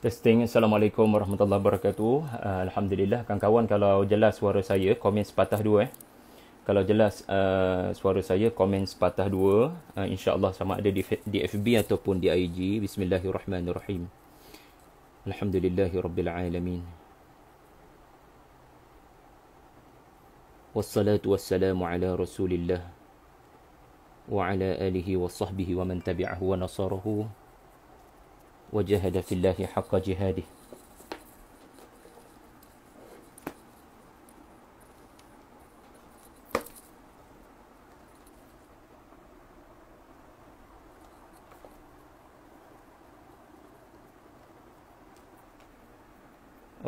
Testing. Assalamualaikum warahmatullahi wabarakatuh. Uh, Alhamdulillah. Kawan-kawan kalau jelas suara saya, komen sepatah dua eh. Kalau jelas uh, suara saya, komen sepatah dua. Uh, InsyaAllah sama ada di, di FB ataupun di IG. Bismillahirrahmanirrahim. Alhamdulillahirrabbilalamin. Wassalatu wassalamu ala rasulillah. Wa ala alihi wa sahbihi wa man wa nasarahu وجهد في الله حق جهاده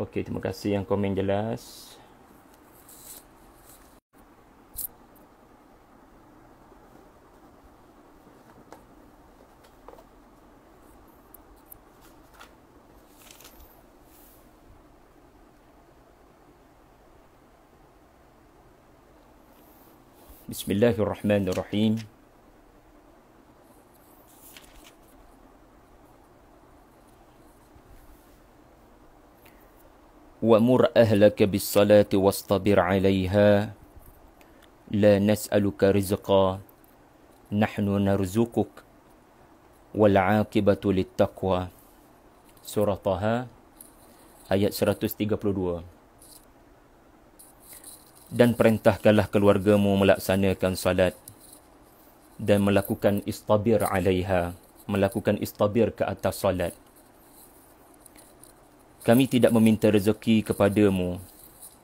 Okey, terima kasih yang komen jelas. بسم الله الرحمن الرحيم ومر أهلك بالصلاة واصطبر عليها لا نسألك رزقا نحن نرزقك والعاقبة للتقوى سورة طه ayat 132 dan perintahkanlah keluargamu melaksanakan salat dan melakukan istabir alaiha melakukan istabir ke atas salat kami tidak meminta rezeki kepadamu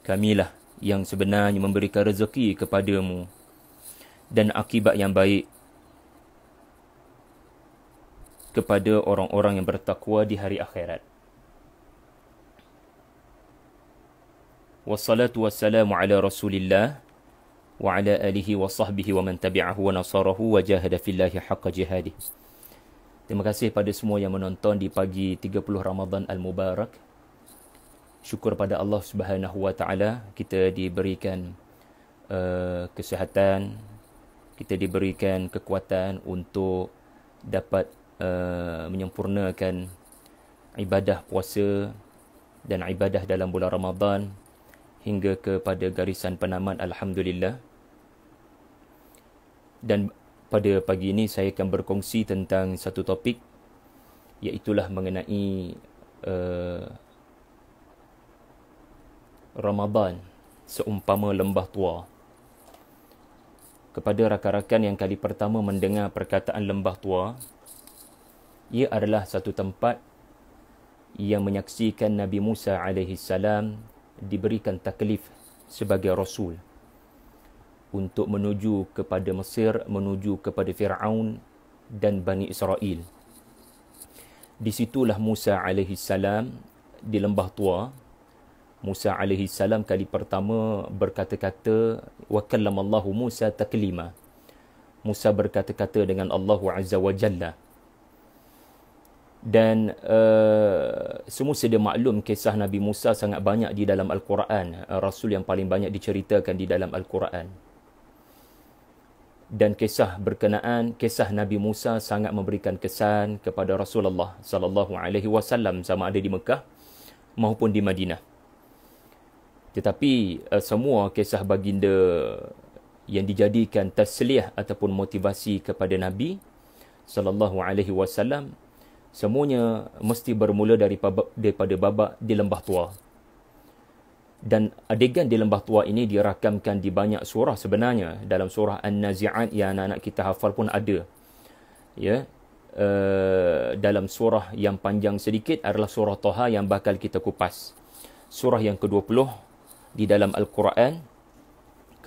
kamilah yang sebenarnya memberikan rezeki kepadamu dan akibat yang baik kepada orang-orang yang bertakwa di hari akhirat wassalatu wassalamu ala rasulillah wa ala alihi wa sahbihi wa man tabi'ahu wa nasarahu wa jahada fillahi haqqa jihadih. Terima kasih pada semua yang menonton di pagi 30 Ramadhan Al-Mubarak. Syukur pada Allah Subhanahu wa taala kita diberikan uh, kesihatan, kita diberikan kekuatan untuk dapat uh, menyempurnakan ibadah puasa dan ibadah dalam bulan Ramadhan hingga kepada garisan penamat Alhamdulillah. Dan pada pagi ini saya akan berkongsi tentang satu topik iaitulah mengenai uh, Ramadan seumpama lembah tua. Kepada rakan-rakan yang kali pertama mendengar perkataan lembah tua, ia adalah satu tempat yang menyaksikan Nabi Musa alaihissalam diberikan taklif sebagai rasul untuk menuju kepada Mesir, menuju kepada Firaun dan Bani Israel. Di situlah Musa alaihi salam di lembah tua. Musa alaihi salam kali pertama berkata-kata wa kallamallahu Musa taklima. Musa berkata-kata dengan Allah Azza wa Jalla dan uh, semua sedia maklum kisah Nabi Musa sangat banyak di dalam Al-Quran eh, Rasul yang paling banyak diceritakan di dalam Al-Quran dan kisah berkenaan kisah Nabi Musa sangat memberikan kesan kepada Rasulullah sallallahu alaihi wasallam sama ada di Mekah maupun di Madinah tetapi uh, semua kisah baginda yang dijadikan tasliah ataupun motivasi kepada Nabi sallallahu alaihi wasallam semuanya mesti bermula daripada, daripada babak di lembah tua. Dan adegan di lembah tua ini dirakamkan di banyak surah sebenarnya. Dalam surah An-Nazi'at yang anak-anak kita hafal pun ada. Ya, uh, dalam surah yang panjang sedikit adalah surah Toha yang bakal kita kupas. Surah yang ke-20 di dalam Al-Quran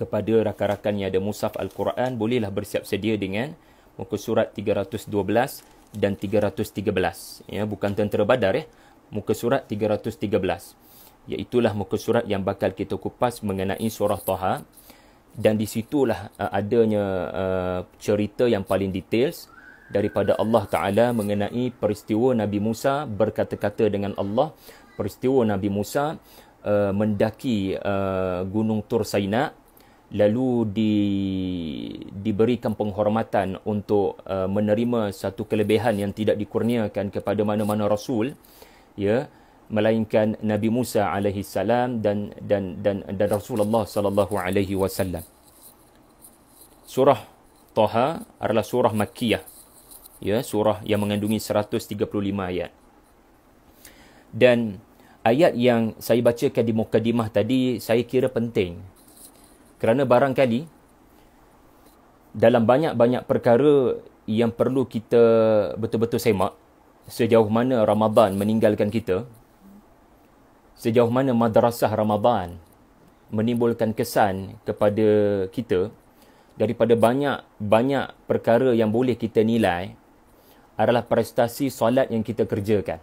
kepada rakan-rakan yang ada musaf Al-Quran bolehlah bersiap sedia dengan muka surat 312 dan 313. Ya, bukan tentera badar ya. Muka surat 313. Iaitulah muka surat yang bakal kita kupas mengenai surah Taha. Dan di situlah uh, adanya uh, cerita yang paling details daripada Allah Ta'ala mengenai peristiwa Nabi Musa berkata-kata dengan Allah. Peristiwa Nabi Musa uh, mendaki uh, Gunung Tur Sinai lalu di diberikan penghormatan untuk uh, menerima satu kelebihan yang tidak dikurniakan kepada mana-mana rasul ya melainkan Nabi Musa alaihi salam dan dan dan dan Rasulullah sallallahu alaihi wasallam surah Taha adalah surah Makkiyah ya surah yang mengandungi 135 ayat dan ayat yang saya bacakan di mukadimah tadi saya kira penting kerana barangkali dalam banyak-banyak perkara yang perlu kita betul-betul semak sejauh mana Ramadan meninggalkan kita sejauh mana madrasah Ramadan menimbulkan kesan kepada kita daripada banyak-banyak perkara yang boleh kita nilai adalah prestasi solat yang kita kerjakan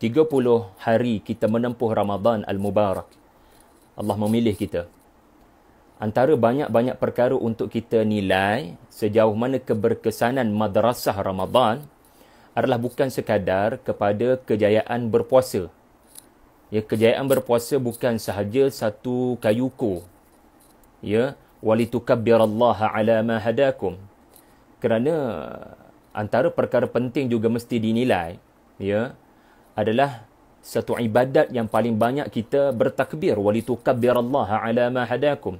30 hari kita menempuh Ramadan al-Mubarak Allah memilih kita antara banyak-banyak perkara untuk kita nilai sejauh mana keberkesanan madrasah Ramadan adalah bukan sekadar kepada kejayaan berpuasa. Ya, kejayaan berpuasa bukan sahaja satu kayuku. Ya, walitukabbirallaha ala ma hadakum. Kerana antara perkara penting juga mesti dinilai, ya, adalah satu ibadat yang paling banyak kita bertakbir walitukabbirallaha ala ma hadakum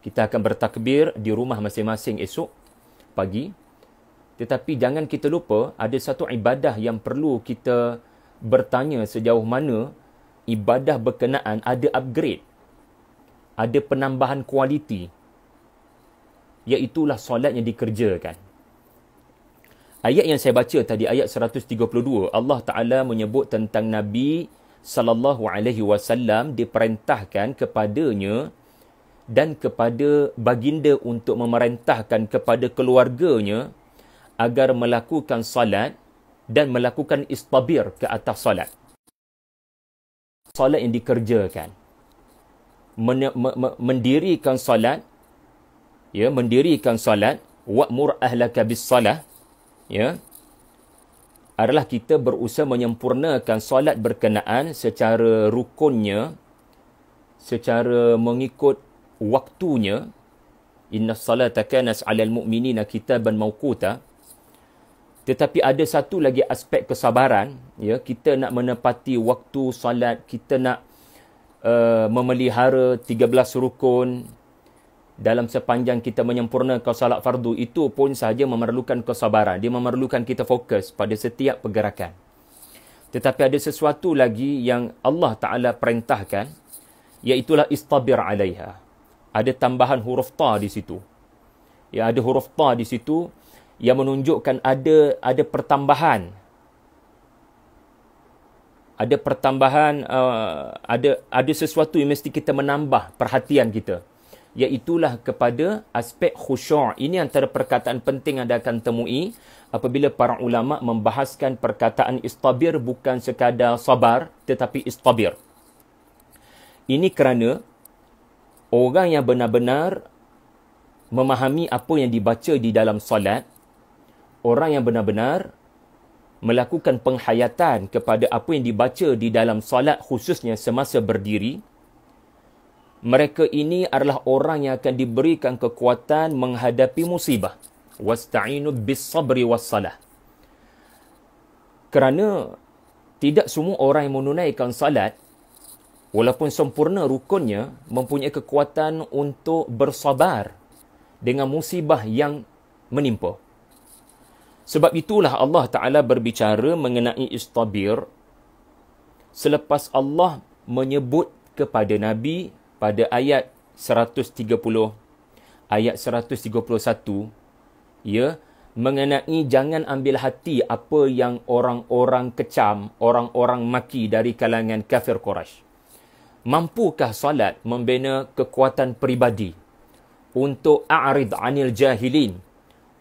kita akan bertakbir di rumah masing-masing esok pagi tetapi jangan kita lupa ada satu ibadah yang perlu kita bertanya sejauh mana ibadah berkenaan ada upgrade ada penambahan kualiti iaitu solat yang dikerjakan ayat yang saya baca tadi ayat 132 Allah Taala menyebut tentang nabi sallallahu alaihi wasallam diperintahkan kepadanya dan kepada baginda untuk memerintahkan kepada keluarganya agar melakukan salat dan melakukan istabir ke atas salat. Salat yang dikerjakan. Men- me- me- mendirikan salat ya mendirikan salat wa'mur ahlaka bis-salah ya adalah kita berusaha menyempurnakan salat berkenaan secara rukunnya secara mengikut waktunya inna salata kanas 'alal mu'minina kitaban mawquta tetapi ada satu lagi aspek kesabaran ya kita nak menepati waktu salat kita nak uh, memelihara 13 rukun dalam sepanjang kita menyempurnakan solat fardu itu pun sahaja memerlukan kesabaran dia memerlukan kita fokus pada setiap pergerakan tetapi ada sesuatu lagi yang Allah Taala perintahkan iaitu istabir 'alaiha ada tambahan huruf ta di situ. Ya ada huruf ta di situ yang menunjukkan ada ada pertambahan. Ada pertambahan uh, ada ada sesuatu yang mesti kita menambah perhatian kita. Iaitulah kepada aspek khusyuk. Ini antara perkataan penting yang anda akan temui apabila para ulama membahaskan perkataan istabir bukan sekadar sabar tetapi istabir. Ini kerana orang yang benar-benar memahami apa yang dibaca di dalam solat, orang yang benar-benar melakukan penghayatan kepada apa yang dibaca di dalam solat khususnya semasa berdiri, mereka ini adalah orang yang akan diberikan kekuatan menghadapi musibah. Wasta'inu bisabri salah. Kerana tidak semua orang yang menunaikan salat walaupun sempurna rukunnya mempunyai kekuatan untuk bersabar dengan musibah yang menimpa sebab itulah Allah taala berbicara mengenai istabir selepas Allah menyebut kepada nabi pada ayat 130 ayat 131 ya mengenai jangan ambil hati apa yang orang-orang kecam, orang-orang maki dari kalangan kafir Quraisy mampukah solat membina kekuatan peribadi untuk a'rid anil jahilin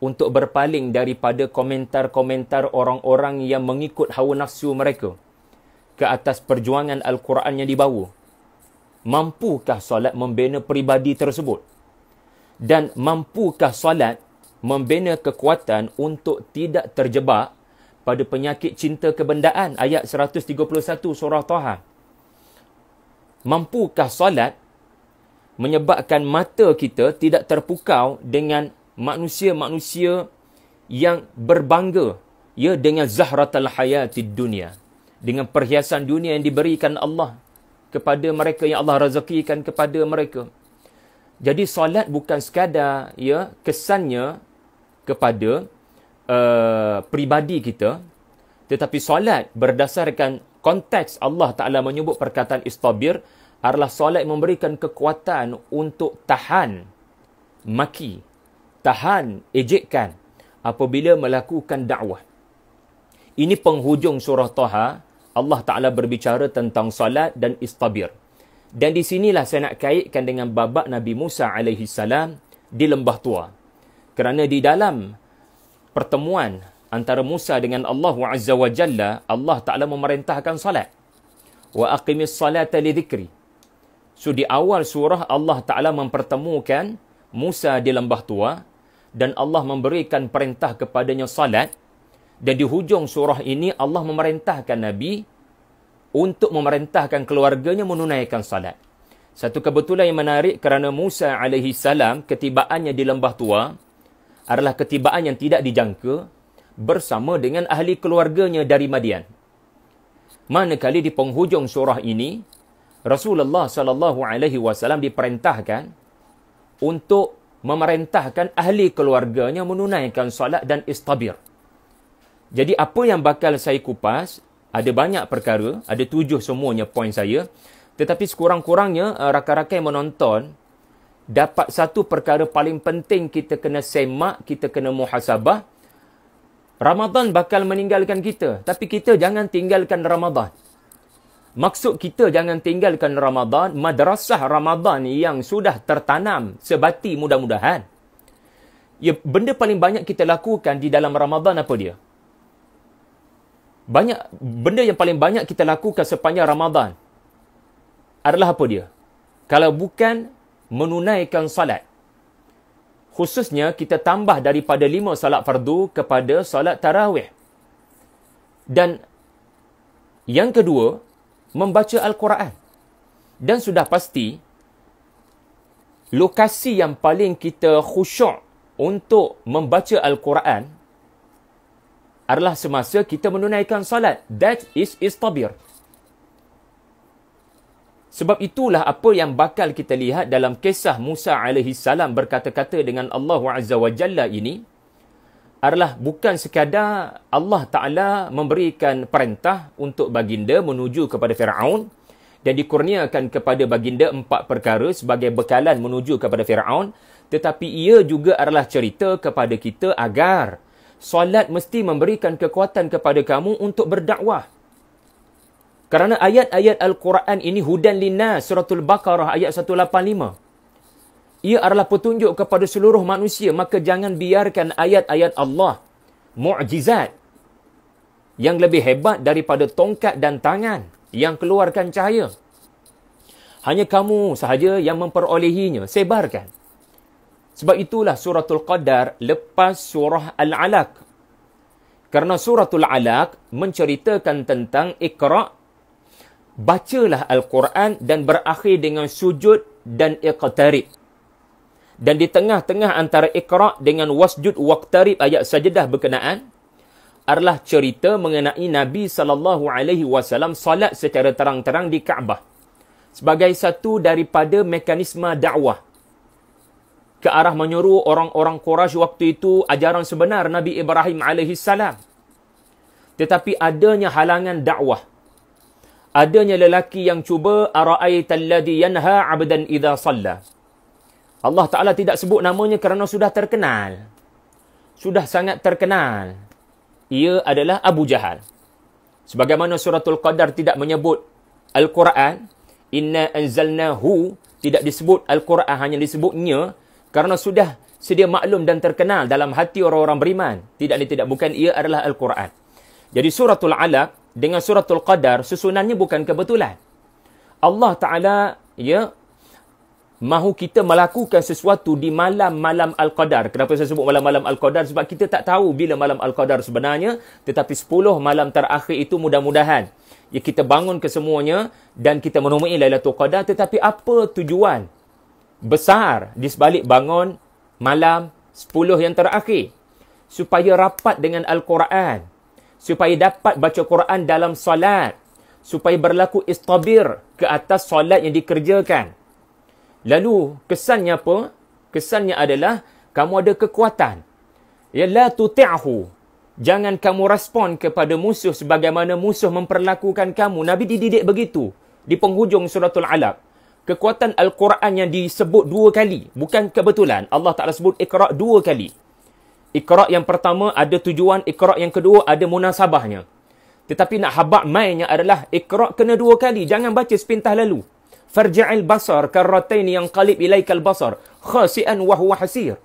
untuk berpaling daripada komentar-komentar orang-orang yang mengikut hawa nafsu mereka ke atas perjuangan al-Quran yang dibawa mampukah solat membina peribadi tersebut dan mampukah solat membina kekuatan untuk tidak terjebak pada penyakit cinta kebendaan ayat 131 surah Taha mampukah solat menyebabkan mata kita tidak terpukau dengan manusia-manusia yang berbangga ya dengan zahratul hayati dunia dengan perhiasan dunia yang diberikan Allah kepada mereka yang Allah rezekikan kepada mereka jadi solat bukan sekadar ya kesannya kepada uh, eh, peribadi kita tetapi solat berdasarkan konteks Allah Ta'ala menyebut perkataan istabir adalah solat memberikan kekuatan untuk tahan maki, tahan ejekkan apabila melakukan dakwah. Ini penghujung surah Taha, Allah Ta'ala berbicara tentang solat dan istabir. Dan di sinilah saya nak kaitkan dengan babak Nabi Musa alaihi salam di lembah tua. Kerana di dalam pertemuan antara Musa dengan Allah wa Azza wa Jalla, Allah Ta'ala memerintahkan salat. Wa aqimis salata li dhikri. So, di awal surah Allah Ta'ala mempertemukan Musa di lembah tua dan Allah memberikan perintah kepadanya salat. Dan di hujung surah ini, Allah memerintahkan Nabi untuk memerintahkan keluarganya menunaikan salat. Satu kebetulan yang menarik kerana Musa alaihi salam ketibaannya di lembah tua adalah ketibaan yang tidak dijangka bersama dengan ahli keluarganya dari Madian. Manakala di penghujung surah ini, Rasulullah sallallahu alaihi wasallam diperintahkan untuk memerintahkan ahli keluarganya menunaikan solat dan istabir. Jadi apa yang bakal saya kupas, ada banyak perkara, ada tujuh semuanya poin saya. Tetapi sekurang-kurangnya eh, rakan-rakan yang menonton dapat satu perkara paling penting kita kena semak, kita kena muhasabah Ramadan bakal meninggalkan kita. Tapi kita jangan tinggalkan Ramadan. Maksud kita jangan tinggalkan Ramadan, madrasah Ramadan yang sudah tertanam sebati mudah-mudahan. Ya, benda paling banyak kita lakukan di dalam Ramadan apa dia? Banyak benda yang paling banyak kita lakukan sepanjang Ramadan adalah apa dia? Kalau bukan menunaikan salat khususnya kita tambah daripada lima salat fardu kepada salat tarawih. Dan yang kedua, membaca Al-Quran. Dan sudah pasti, lokasi yang paling kita khusyuk untuk membaca Al-Quran adalah semasa kita menunaikan salat. That is istabir. Sebab itulah apa yang bakal kita lihat dalam kisah Musa alaihi salam berkata-kata dengan Allah Azza wa Jalla ini adalah bukan sekadar Allah Taala memberikan perintah untuk baginda menuju kepada Firaun dan dikurniakan kepada baginda empat perkara sebagai bekalan menuju kepada Firaun tetapi ia juga adalah cerita kepada kita agar solat mesti memberikan kekuatan kepada kamu untuk berdakwah kerana ayat-ayat Al-Quran ini hudan lina suratul Baqarah ayat 185. Ia adalah petunjuk kepada seluruh manusia. Maka jangan biarkan ayat-ayat Allah. Mu'jizat. Yang lebih hebat daripada tongkat dan tangan. Yang keluarkan cahaya. Hanya kamu sahaja yang memperolehinya. Sebarkan. Sebab itulah suratul Qadar lepas surah Al-Alaq. Kerana suratul Al-Alaq menceritakan tentang ikra' bacalah Al-Quran dan berakhir dengan sujud dan iqtarib. Dan di tengah-tengah antara ikra' dengan wasjud waqtarib ayat sajadah berkenaan, adalah cerita mengenai Nabi sallallahu alaihi wasallam salat secara terang-terang di Kaabah sebagai satu daripada mekanisme dakwah ke arah menyuruh orang-orang Quraisy waktu itu ajaran sebenar Nabi Ibrahim alaihi salam tetapi adanya halangan dakwah adanya lelaki yang cuba ara'aitalladhi yanha 'abdan idza salla. Allah Taala tidak sebut namanya kerana sudah terkenal. Sudah sangat terkenal. Ia adalah Abu Jahal. Sebagaimana suratul Qadar tidak menyebut Al-Quran, inna anzalnahu tidak disebut Al-Quran hanya disebutnya kerana sudah sedia maklum dan terkenal dalam hati orang-orang beriman. Tidak ni tidak bukan ia adalah Al-Quran. Jadi suratul Alaq dengan suratul qadar susunannya bukan kebetulan Allah taala ya mahu kita melakukan sesuatu di malam-malam al-qadar kenapa saya sebut malam-malam al-qadar sebab kita tak tahu bila malam al-qadar sebenarnya tetapi 10 malam terakhir itu mudah-mudahan ya kita bangun kesemuanya dan kita menemui lailatul qadar tetapi apa tujuan besar di sebalik bangun malam 10 yang terakhir supaya rapat dengan al-Quran supaya dapat baca Quran dalam solat supaya berlaku istabir ke atas solat yang dikerjakan lalu kesannya apa kesannya adalah kamu ada kekuatan ya la tuti'hu jangan kamu respon kepada musuh sebagaimana musuh memperlakukan kamu nabi dididik begitu di penghujung suratul alaq kekuatan al-Quran yang disebut dua kali bukan kebetulan Allah Taala sebut ikra dua kali Ikhra' yang pertama ada tujuan, ikhra' yang kedua ada munasabahnya. Tetapi nak habak mainnya adalah ikhra' kena dua kali. Jangan baca sepintas lalu. Farja'il basar karrataini yang qalib ilaikal basar. Khasian wahuwa hasir.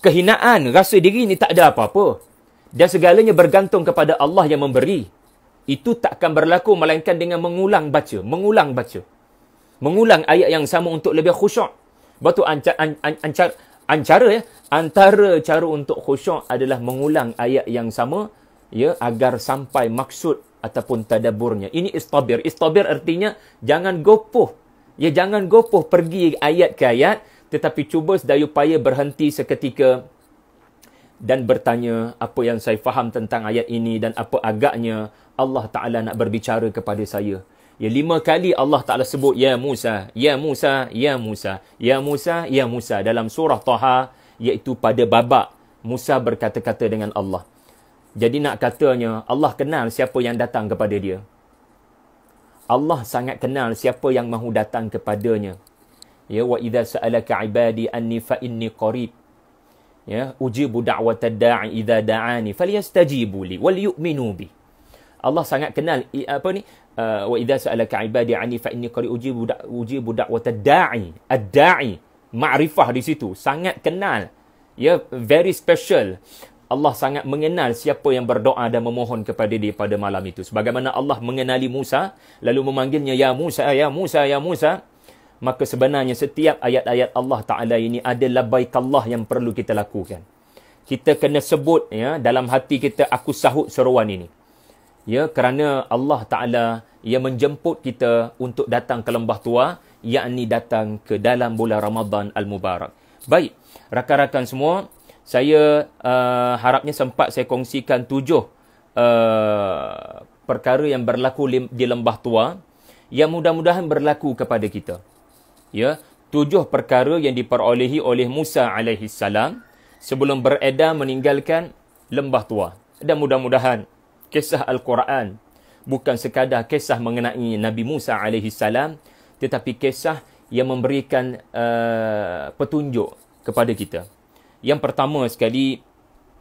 Kehinaan, rasa diri ni tak ada apa-apa. Dan segalanya bergantung kepada Allah yang memberi. Itu tak akan berlaku melainkan dengan mengulang baca. Mengulang baca. Mengulang ayat yang sama untuk lebih khusyuk. Batu tu ancar, ancar, ancar, antara ya antara cara untuk khusyuk adalah mengulang ayat yang sama ya agar sampai maksud ataupun tadaburnya ini istabir istabir artinya jangan gopoh ya jangan gopoh pergi ayat ke ayat tetapi cuba sedaya upaya berhenti seketika dan bertanya apa yang saya faham tentang ayat ini dan apa agaknya Allah Taala nak berbicara kepada saya Ya lima kali Allah Ta'ala sebut Ya Musa, Ya Musa, Ya Musa, Ya Musa, Ya Musa dalam surah Taha iaitu pada babak Musa berkata-kata dengan Allah. Jadi nak katanya Allah kenal siapa yang datang kepada dia. Allah sangat kenal siapa yang mahu datang kepadanya. Ya wa idza sa'alaka ibadi anni fa inni qarib. Ya uji da'wata da'i idza da'ani falyastajibu wal yu'minu bi. Allah sangat kenal apa ni Uh, wa idza sa'alaka 'ibadi 'anni fa inni qari ujibu da ujibu da'wata da'i ad-da'i ma'rifah di situ sangat kenal ya very special Allah sangat mengenal siapa yang berdoa dan memohon kepada dia pada malam itu sebagaimana Allah mengenali Musa lalu memanggilnya ya Musa ya Musa ya Musa maka sebenarnya setiap ayat-ayat Allah Taala ini adalah Allah yang perlu kita lakukan kita kena sebut ya dalam hati kita aku sahut seruan ini ya kerana Allah Taala ia menjemput kita untuk datang ke lembah tua yakni datang ke dalam bulan Ramadhan al-mubarak baik rakan-rakan semua saya uh, harapnya sempat saya kongsikan tujuh uh, perkara yang berlaku di lembah tua yang mudah-mudahan berlaku kepada kita ya tujuh perkara yang diperolehi oleh Musa alaihi salam sebelum beredar meninggalkan lembah tua dan mudah-mudahan kisah Al-Quran bukan sekadar kisah mengenai Nabi Musa alaihi salam tetapi kisah yang memberikan uh, petunjuk kepada kita. Yang pertama sekali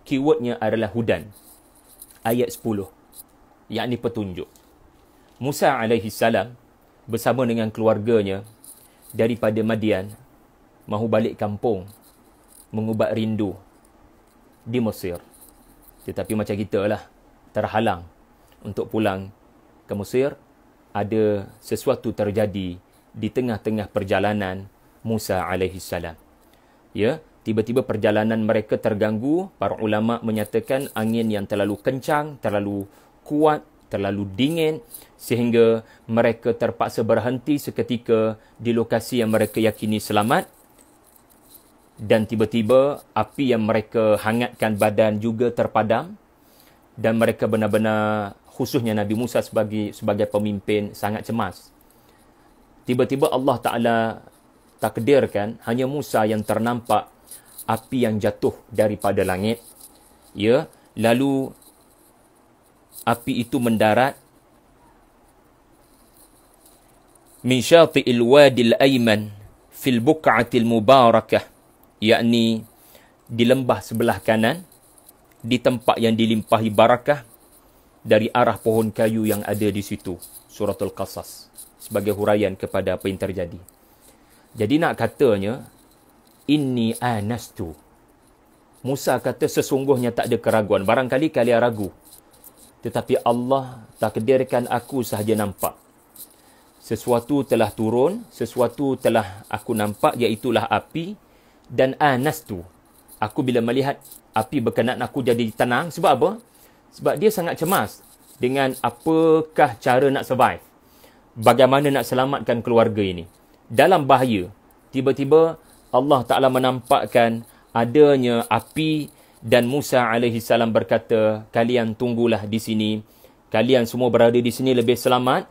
keywordnya adalah hudan. Ayat 10 yakni petunjuk. Musa alaihi salam bersama dengan keluarganya daripada Madian mahu balik kampung mengubat rindu di Mesir. Tetapi macam kita lah, terhalang untuk pulang ke Mesir ada sesuatu terjadi di tengah-tengah perjalanan Musa alaihi salam. Ya, tiba-tiba perjalanan mereka terganggu, para ulama menyatakan angin yang terlalu kencang, terlalu kuat, terlalu dingin sehingga mereka terpaksa berhenti seketika di lokasi yang mereka yakini selamat dan tiba-tiba api yang mereka hangatkan badan juga terpadam dan mereka benar-benar khususnya Nabi Musa sebagai sebagai pemimpin sangat cemas. Tiba-tiba Allah Taala takdirkan hanya Musa yang ternampak api yang jatuh daripada langit. Ya, lalu api itu mendarat min syati'il wadil ayman fil buq'atil mubarakah yakni di lembah sebelah kanan di tempat yang dilimpahi barakah dari arah pohon kayu yang ada di situ suratul qasas sebagai huraian kepada apa yang terjadi jadi nak katanya inni anastu Musa kata sesungguhnya tak ada keraguan barangkali kalian ragu tetapi Allah takdirkan aku sahaja nampak sesuatu telah turun sesuatu telah aku nampak iaitu lah api dan anastu aku bila melihat api berkenaan aku jadi tenang sebab apa? Sebab dia sangat cemas dengan apakah cara nak survive. Bagaimana nak selamatkan keluarga ini dalam bahaya. Tiba-tiba Allah Taala menampakkan adanya api dan Musa alaihi berkata, "Kalian tunggulah di sini. Kalian semua berada di sini lebih selamat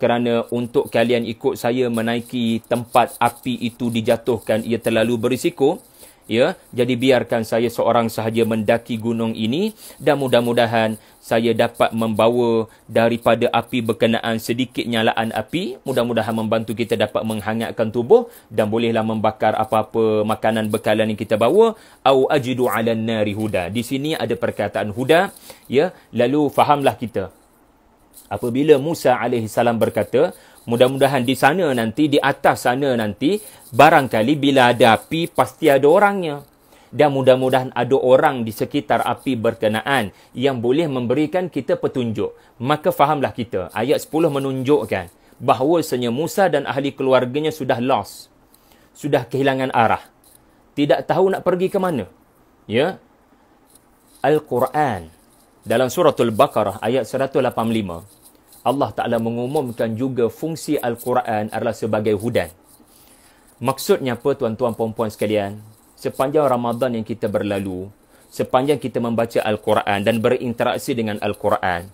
kerana untuk kalian ikut saya menaiki tempat api itu dijatuhkan ia terlalu berisiko." ya jadi biarkan saya seorang sahaja mendaki gunung ini dan mudah-mudahan saya dapat membawa daripada api berkenaan sedikit nyalaan api mudah-mudahan membantu kita dapat menghangatkan tubuh dan bolehlah membakar apa-apa makanan bekalan yang kita bawa au ajidu ala nari huda di sini ada perkataan huda ya lalu fahamlah kita apabila Musa alaihi salam berkata Mudah-mudahan di sana nanti, di atas sana nanti, barangkali bila ada api, pasti ada orangnya. Dan mudah-mudahan ada orang di sekitar api berkenaan yang boleh memberikan kita petunjuk. Maka fahamlah kita. Ayat 10 menunjukkan bahawa senyum Musa dan ahli keluarganya sudah lost. Sudah kehilangan arah. Tidak tahu nak pergi ke mana. Ya. Al-Quran dalam suratul Al-Baqarah ayat 185. Allah Ta'ala mengumumkan juga fungsi Al-Quran adalah sebagai hudan. Maksudnya apa tuan-tuan perempuan sekalian? Sepanjang Ramadan yang kita berlalu, sepanjang kita membaca Al-Quran dan berinteraksi dengan Al-Quran,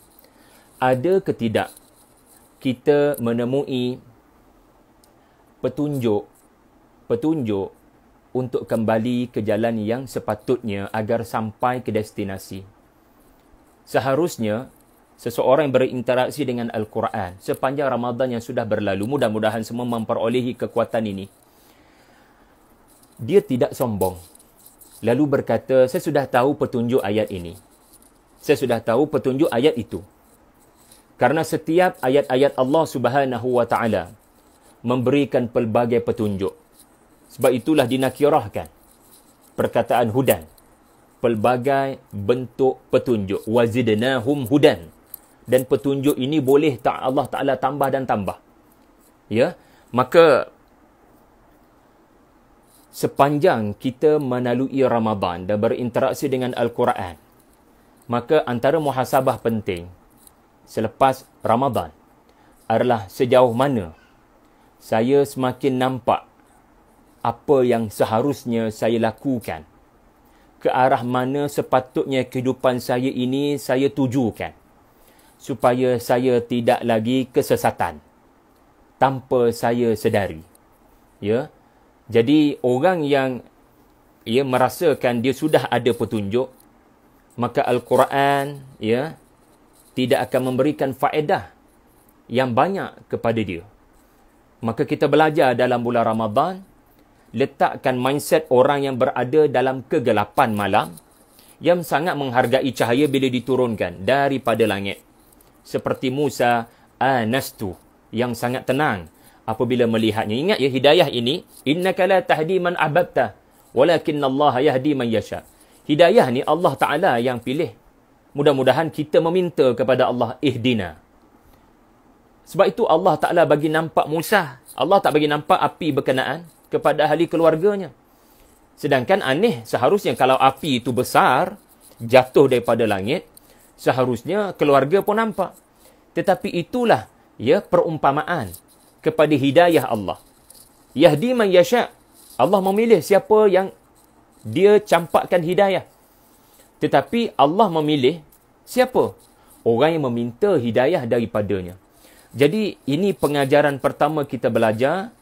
ada ketidak kita menemui petunjuk petunjuk untuk kembali ke jalan yang sepatutnya agar sampai ke destinasi. Seharusnya seseorang yang berinteraksi dengan Al-Quran sepanjang Ramadan yang sudah berlalu, mudah-mudahan semua memperolehi kekuatan ini. Dia tidak sombong. Lalu berkata, saya sudah tahu petunjuk ayat ini. Saya sudah tahu petunjuk ayat itu. Karena setiap ayat-ayat Allah Subhanahu wa memberikan pelbagai petunjuk. Sebab itulah dinakirahkan perkataan hudan pelbagai bentuk petunjuk wazidnahum hudan dan petunjuk ini boleh tak Allah Taala tambah dan tambah. Ya. Maka sepanjang kita menalui Ramadan dan berinteraksi dengan Al-Quran, maka antara muhasabah penting selepas Ramadan adalah sejauh mana saya semakin nampak apa yang seharusnya saya lakukan ke arah mana sepatutnya kehidupan saya ini saya tujukan supaya saya tidak lagi kesesatan tanpa saya sedari. Ya. Jadi orang yang ya merasakan dia sudah ada petunjuk maka al-Quran ya tidak akan memberikan faedah yang banyak kepada dia. Maka kita belajar dalam bulan Ramadan letakkan mindset orang yang berada dalam kegelapan malam yang sangat menghargai cahaya bila diturunkan daripada langit seperti Musa anastu yang sangat tenang apabila melihatnya ingat ya hidayah ini innaka la tahdi man ahbabta walakin Allah yahdi man yasha hidayah ni Allah taala yang pilih mudah-mudahan kita meminta kepada Allah ihdina sebab itu Allah taala bagi nampak Musa Allah tak bagi nampak api berkenaan kepada ahli keluarganya sedangkan aneh seharusnya kalau api itu besar jatuh daripada langit seharusnya keluarga pun nampak. Tetapi itulah ya perumpamaan kepada hidayah Allah. Yahdi man yasha. Allah memilih siapa yang dia campakkan hidayah. Tetapi Allah memilih siapa? Orang yang meminta hidayah daripadanya. Jadi ini pengajaran pertama kita belajar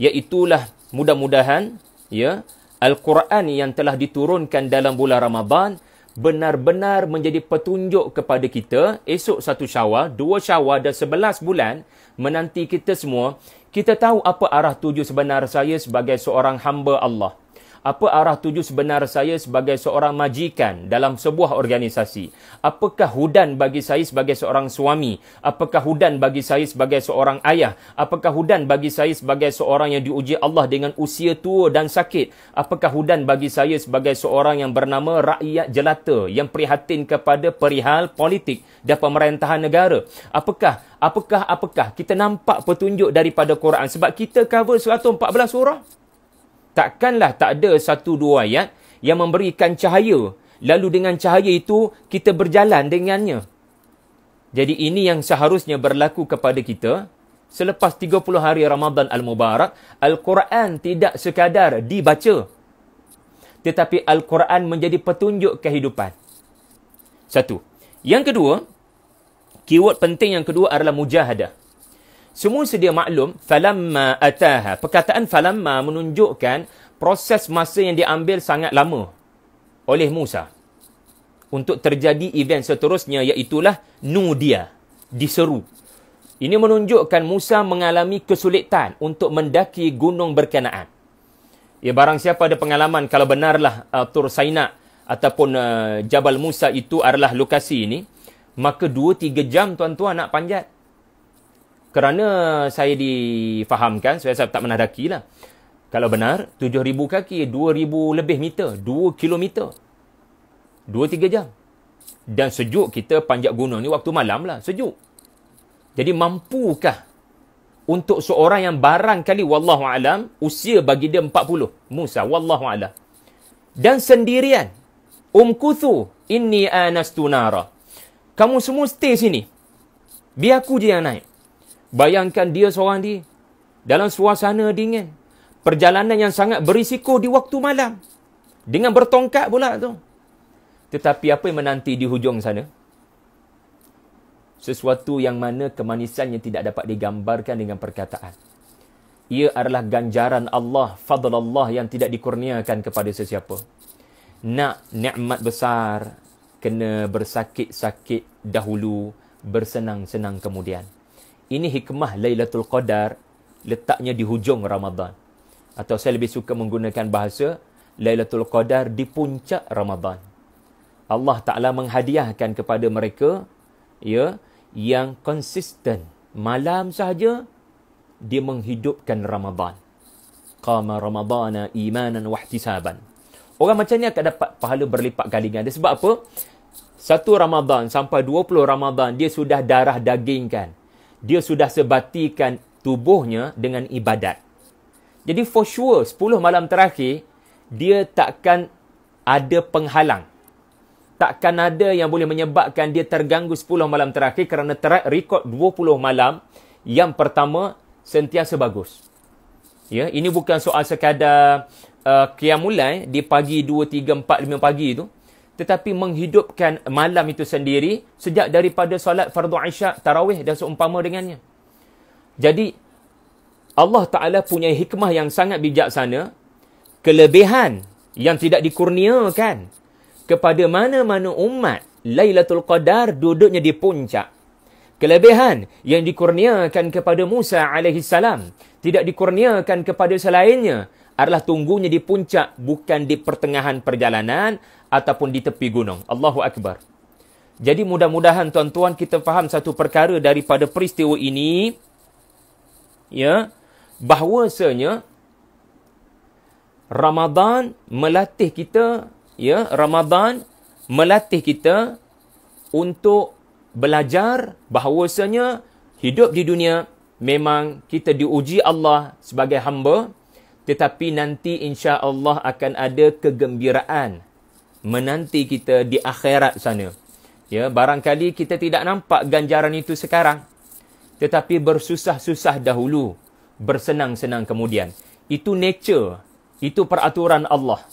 iaitulah mudah-mudahan ya Al-Quran yang telah diturunkan dalam bulan Ramadan benar-benar menjadi petunjuk kepada kita esok satu syawal, dua syawal dan sebelas bulan menanti kita semua, kita tahu apa arah tuju sebenar saya sebagai seorang hamba Allah apa arah tuju sebenar saya sebagai seorang majikan dalam sebuah organisasi? Apakah hudan bagi saya sebagai seorang suami? Apakah hudan bagi saya sebagai seorang ayah? Apakah hudan bagi saya sebagai seorang yang diuji Allah dengan usia tua dan sakit? Apakah hudan bagi saya sebagai seorang yang bernama rakyat jelata yang prihatin kepada perihal politik dan pemerintahan negara? Apakah apakah apakah kita nampak petunjuk daripada Quran sebab kita cover 114 surah? takkanlah tak ada satu dua ayat yang memberikan cahaya lalu dengan cahaya itu kita berjalan dengannya jadi ini yang seharusnya berlaku kepada kita selepas 30 hari Ramadan al-Mubarak al-Quran tidak sekadar dibaca tetapi al-Quran menjadi petunjuk kehidupan satu yang kedua keyword penting yang kedua adalah mujahadah semua sedia maklum falamma ataha perkataan falamma menunjukkan proses masa yang diambil sangat lama oleh Musa untuk terjadi event seterusnya iaitulah nudia diseru ini menunjukkan Musa mengalami kesulitan untuk mendaki gunung berkenaan ya barang siapa ada pengalaman kalau benarlah uh, Tur Saina ataupun uh, Jabal Musa itu adalah lokasi ini maka 2 3 jam tuan-tuan nak panjat kerana saya difahamkan saya tak menadaki lah kalau benar 7000 kaki 2000 lebih meter 2 kilometer 2-3 jam dan sejuk kita panjat gunung ni waktu malam lah sejuk jadi mampukah untuk seorang yang barangkali wallahu alam usia bagi dia 40 Musa wallahu alam dan sendirian umkuthu inni anastu nara kamu semua stay sini biar aku je yang naik Bayangkan dia seorang di dalam suasana dingin. Perjalanan yang sangat berisiko di waktu malam. Dengan bertongkat pula tu. Tetapi apa yang menanti di hujung sana? Sesuatu yang mana kemanisan yang tidak dapat digambarkan dengan perkataan. Ia adalah ganjaran Allah, fadl Allah yang tidak dikurniakan kepada sesiapa. Nak nikmat besar, kena bersakit-sakit dahulu, bersenang-senang kemudian. Ini hikmah Lailatul Qadar letaknya di hujung Ramadan. Atau saya lebih suka menggunakan bahasa Lailatul Qadar di puncak Ramadan. Allah Taala menghadiahkan kepada mereka ya yang konsisten malam sahaja dia menghidupkan Ramadan. Qama Ramadana imanan wa ihtisaban. Orang macam ni akan dapat pahala berlipat kali ganda. Sebab apa? Satu Ramadan sampai 20 Ramadan dia sudah darah dagingkan dia sudah sebatikan tubuhnya dengan ibadat. Jadi for sure 10 malam terakhir dia takkan ada penghalang. Takkan ada yang boleh menyebabkan dia terganggu 10 malam terakhir kerana track record 20 malam yang pertama sentiasa bagus. Ya, ini bukan soal sekadar uh, kiamulai di pagi 2 3 4 5 pagi tu tetapi menghidupkan malam itu sendiri sejak daripada solat fardu isyak tarawih dan seumpama dengannya jadi Allah taala punya hikmah yang sangat bijaksana kelebihan yang tidak dikurniakan kepada mana-mana umat Lailatul Qadar duduknya di puncak kelebihan yang dikurniakan kepada Musa alaihi salam tidak dikurniakan kepada selainnya adalah tunggunya di puncak bukan di pertengahan perjalanan ataupun di tepi gunung. Allahu Akbar. Jadi mudah-mudahan tuan-tuan kita faham satu perkara daripada peristiwa ini ya bahwasanya Ramadan melatih kita ya Ramadan melatih kita untuk belajar bahwasanya hidup di dunia memang kita diuji Allah sebagai hamba tetapi nanti insya-Allah akan ada kegembiraan menanti kita di akhirat sana. Ya, barangkali kita tidak nampak ganjaran itu sekarang. Tetapi bersusah-susah dahulu, bersenang-senang kemudian. Itu nature, itu peraturan Allah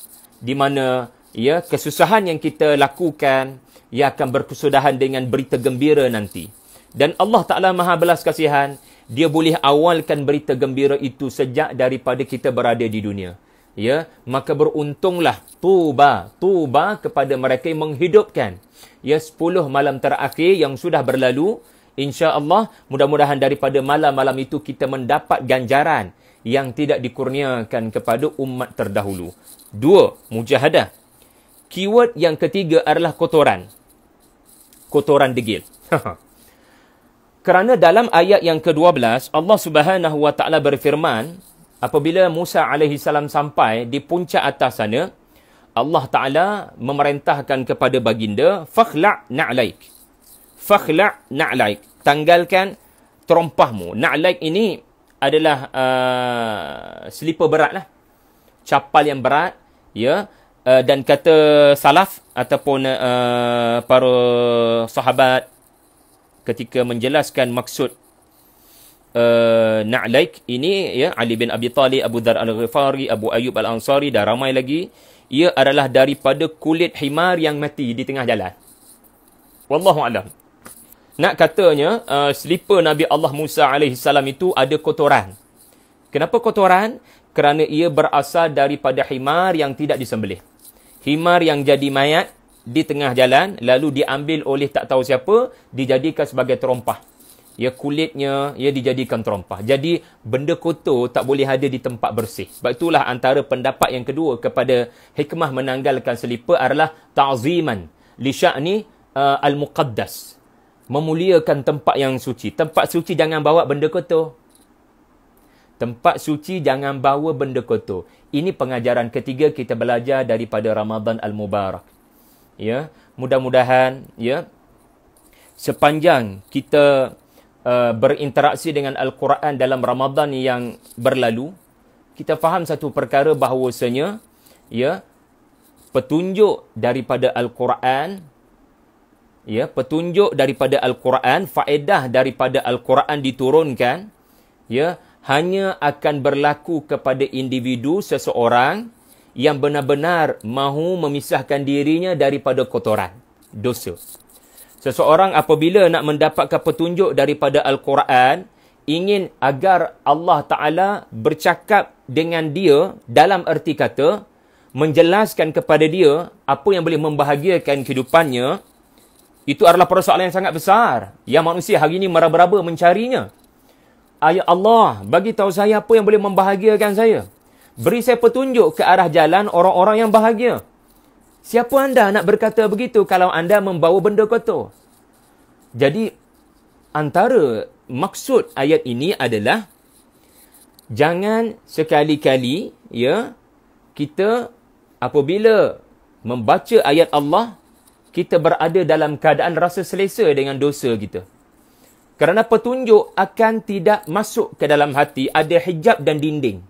di mana ya kesusahan yang kita lakukan ia akan berkesudahan dengan berita gembira nanti. Dan Allah Taala Maha Belas Kasihan, dia boleh awalkan berita gembira itu sejak daripada kita berada di dunia ya maka beruntunglah tuba tuba kepada mereka yang menghidupkan ya 10 malam terakhir yang sudah berlalu insya-Allah mudah-mudahan daripada malam-malam itu kita mendapat ganjaran yang tidak dikurniakan kepada umat terdahulu dua mujahadah keyword yang ketiga adalah kotoran kotoran degil Kerana dalam ayat yang ke-12 Allah Subhanahu Wa Taala berfirman apabila Musa alaihi salam sampai di puncak atas sana Allah Taala memerintahkan kepada baginda fakhla' na'laik. Fakhla' na'laik. Tanggalkan terompahmu. Na'laik ini adalah uh, berat lah Capal yang berat, ya. Uh, dan kata salaf ataupun uh, para sahabat ketika menjelaskan maksud uh, na'laik ini ya Ali bin Abi Talib, Abu Dhar Al-Ghifari, Abu Ayyub Al-Ansari dan ramai lagi ia adalah daripada kulit himar yang mati di tengah jalan. Wallahu alam. Nak katanya uh, selipar Nabi Allah Musa alaihi salam itu ada kotoran. Kenapa kotoran? Kerana ia berasal daripada himar yang tidak disembelih. Himar yang jadi mayat di tengah jalan lalu diambil oleh tak tahu siapa dijadikan sebagai terompah ya kulitnya ia ya, dijadikan terompah jadi benda kotor tak boleh ada di tempat bersih sebab itulah antara pendapat yang kedua kepada hikmah menanggalkan selipar adalah ta'ziman li sya'ni uh, al muqaddas memuliakan tempat yang suci tempat suci jangan bawa benda kotor tempat suci jangan bawa benda kotor ini pengajaran ketiga kita belajar daripada Ramadan al mubarak ya mudah-mudahan ya sepanjang kita uh, berinteraksi dengan al-Quran dalam Ramadan yang berlalu kita faham satu perkara bahawasanya ya petunjuk daripada al-Quran ya petunjuk daripada al-Quran faedah daripada al-Quran diturunkan ya hanya akan berlaku kepada individu seseorang yang benar-benar mahu memisahkan dirinya daripada kotoran, dosa. Seseorang apabila nak mendapatkan petunjuk daripada Al-Quran, ingin agar Allah Ta'ala bercakap dengan dia dalam erti kata, menjelaskan kepada dia apa yang boleh membahagiakan kehidupannya, itu adalah persoalan yang sangat besar yang manusia hari ini meraba-raba mencarinya. Ayat Allah, bagi tahu saya apa yang boleh membahagiakan saya. Beri saya petunjuk ke arah jalan orang-orang yang bahagia. Siapa anda nak berkata begitu kalau anda membawa benda kotor? Jadi, antara maksud ayat ini adalah jangan sekali-kali ya kita apabila membaca ayat Allah kita berada dalam keadaan rasa selesa dengan dosa kita. Kerana petunjuk akan tidak masuk ke dalam hati, ada hijab dan dinding.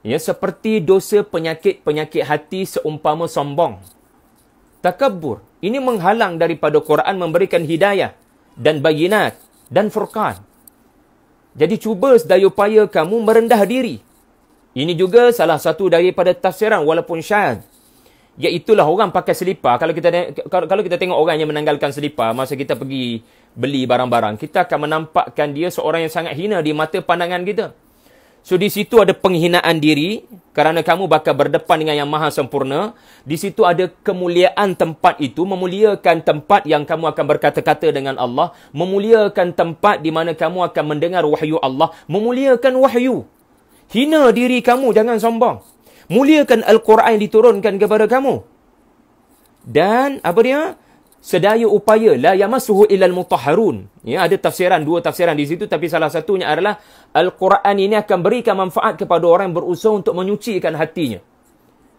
Ya, seperti dosa penyakit-penyakit hati seumpama sombong. Takabur. Ini menghalang daripada Quran memberikan hidayah dan bayinat dan furqan. Jadi cuba sedaya upaya kamu merendah diri. Ini juga salah satu daripada tafsiran walaupun syad. Iaitulah orang pakai selipar. Kalau kita kalau kita tengok orang yang menanggalkan selipar masa kita pergi beli barang-barang, kita akan menampakkan dia seorang yang sangat hina di mata pandangan kita. So di situ ada penghinaan diri kerana kamu bakal berdepan dengan yang maha sempurna. Di situ ada kemuliaan tempat itu, memuliakan tempat yang kamu akan berkata-kata dengan Allah. Memuliakan tempat di mana kamu akan mendengar wahyu Allah. Memuliakan wahyu. Hina diri kamu, jangan sombong. Muliakan Al-Quran diturunkan kepada kamu. Dan apa dia? sedaya upaya la yamasuhu illal mutahharun ya ada tafsiran dua tafsiran di situ tapi salah satunya adalah al-Quran ini akan berikan manfaat kepada orang yang berusaha untuk menyucikan hatinya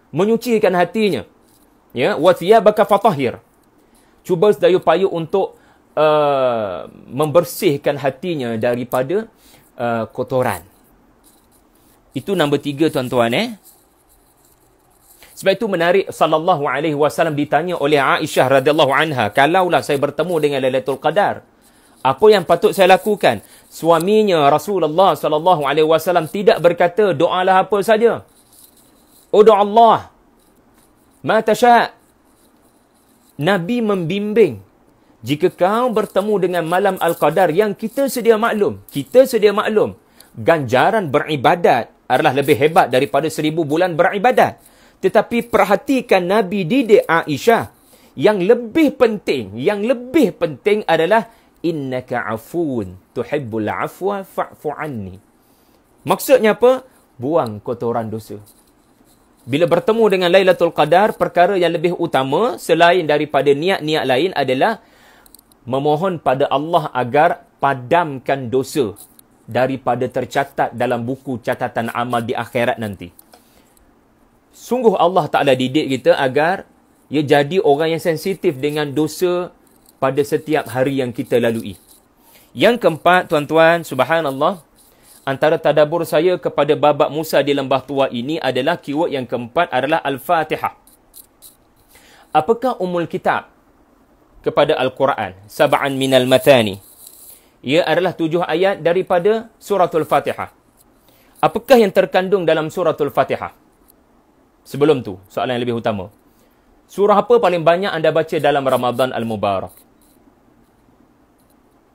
menyucikan hatinya ya wathiyabaka fatahhir cuba sedaya upaya untuk uh, membersihkan hatinya daripada uh, kotoran itu nombor tiga tuan-tuan eh sebab itu menarik sallallahu alaihi wasallam ditanya oleh Aisyah radhiyallahu anha, kalaulah saya bertemu dengan Lailatul Qadar, apa yang patut saya lakukan? Suaminya Rasulullah sallallahu alaihi wasallam tidak berkata doalah apa saja. Oh, doa Allah. Ma tasha'. Nabi membimbing jika kau bertemu dengan malam Al-Qadar yang kita sedia maklum, kita sedia maklum, ganjaran beribadat adalah lebih hebat daripada seribu bulan beribadat. Tetapi perhatikan Nabi didik Aisyah. Yang lebih penting, yang lebih penting adalah innaka afun tuhibbul afwa fa'fu Maksudnya apa? Buang kotoran dosa. Bila bertemu dengan Lailatul Qadar, perkara yang lebih utama selain daripada niat-niat lain adalah memohon pada Allah agar padamkan dosa daripada tercatat dalam buku catatan amal di akhirat nanti sungguh Allah Ta'ala didik kita agar ia jadi orang yang sensitif dengan dosa pada setiap hari yang kita lalui. Yang keempat, tuan-tuan, subhanallah, antara tadabur saya kepada babak Musa di Lembah Tua ini adalah keyword yang keempat adalah Al-Fatihah. Apakah umul kitab kepada Al-Quran? Saba'an minal matani. Ia adalah tujuh ayat daripada suratul Fatihah. Apakah yang terkandung dalam suratul Fatihah? sebelum tu, soalan yang lebih utama. Surah apa paling banyak anda baca dalam Ramadan Al-Mubarak?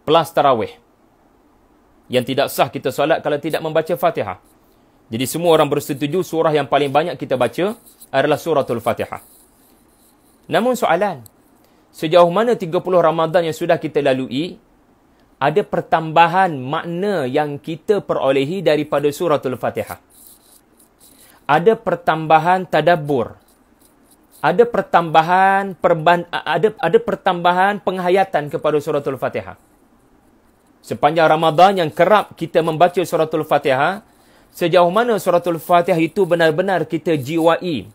Plus Tarawih. Yang tidak sah kita solat kalau tidak membaca Fatihah. Jadi semua orang bersetuju surah yang paling banyak kita baca adalah suratul Fatihah. Namun soalan, sejauh mana 30 Ramadan yang sudah kita lalui, ada pertambahan makna yang kita perolehi daripada suratul Fatihah? ada pertambahan tadabbur ada pertambahan perban ada ada pertambahan penghayatan kepada suratul fatihah sepanjang Ramadan yang kerap kita membaca suratul fatihah sejauh mana suratul fatihah itu benar-benar kita jiwai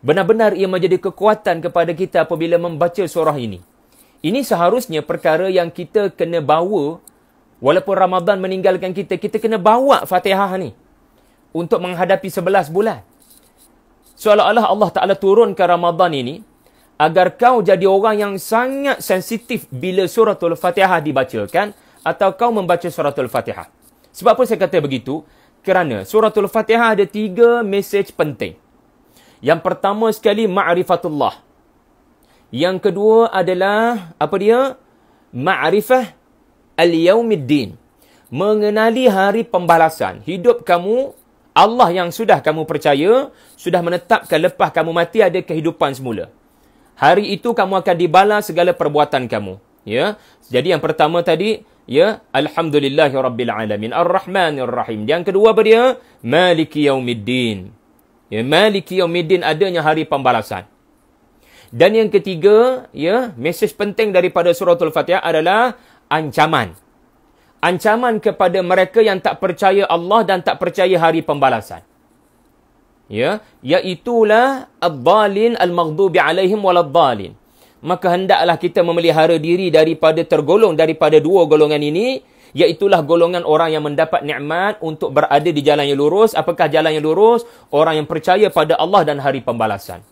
benar-benar ia menjadi kekuatan kepada kita apabila membaca surah ini ini seharusnya perkara yang kita kena bawa walaupun Ramadan meninggalkan kita kita kena bawa fatihah ni untuk menghadapi sebelas bulan. Seolah-olah Allah Ta'ala turunkan ramadhan ini agar kau jadi orang yang sangat sensitif bila suratul fatihah dibacakan atau kau membaca suratul fatihah. Sebab apa saya kata begitu? Kerana suratul fatihah ada tiga mesej penting. Yang pertama sekali, ma'rifatullah. Yang kedua adalah, apa dia? Ma'rifah al-yawmiddin. Mengenali hari pembalasan. Hidup kamu Allah yang sudah kamu percaya, sudah menetapkan lepas kamu mati ada kehidupan semula. Hari itu kamu akan dibalas segala perbuatan kamu. Ya, Jadi yang pertama tadi, Ya, Alhamdulillah Rabbil Alamin Ar-Rahman rahim Yang kedua beria Maliki Yaumiddin ya, Maliki Yaumiddin adanya hari pembalasan Dan yang ketiga ya, Mesej penting daripada suratul Fatihah adalah Ancaman ancaman kepada mereka yang tak percaya Allah dan tak percaya hari pembalasan. Ya, iaitulah abbalin al-maghdubi alaihim waladdalin. Maka hendaklah kita memelihara diri daripada tergolong daripada dua golongan ini, iaitulah golongan orang yang mendapat nikmat untuk berada di jalan yang lurus. Apakah jalan yang lurus? Orang yang percaya pada Allah dan hari pembalasan.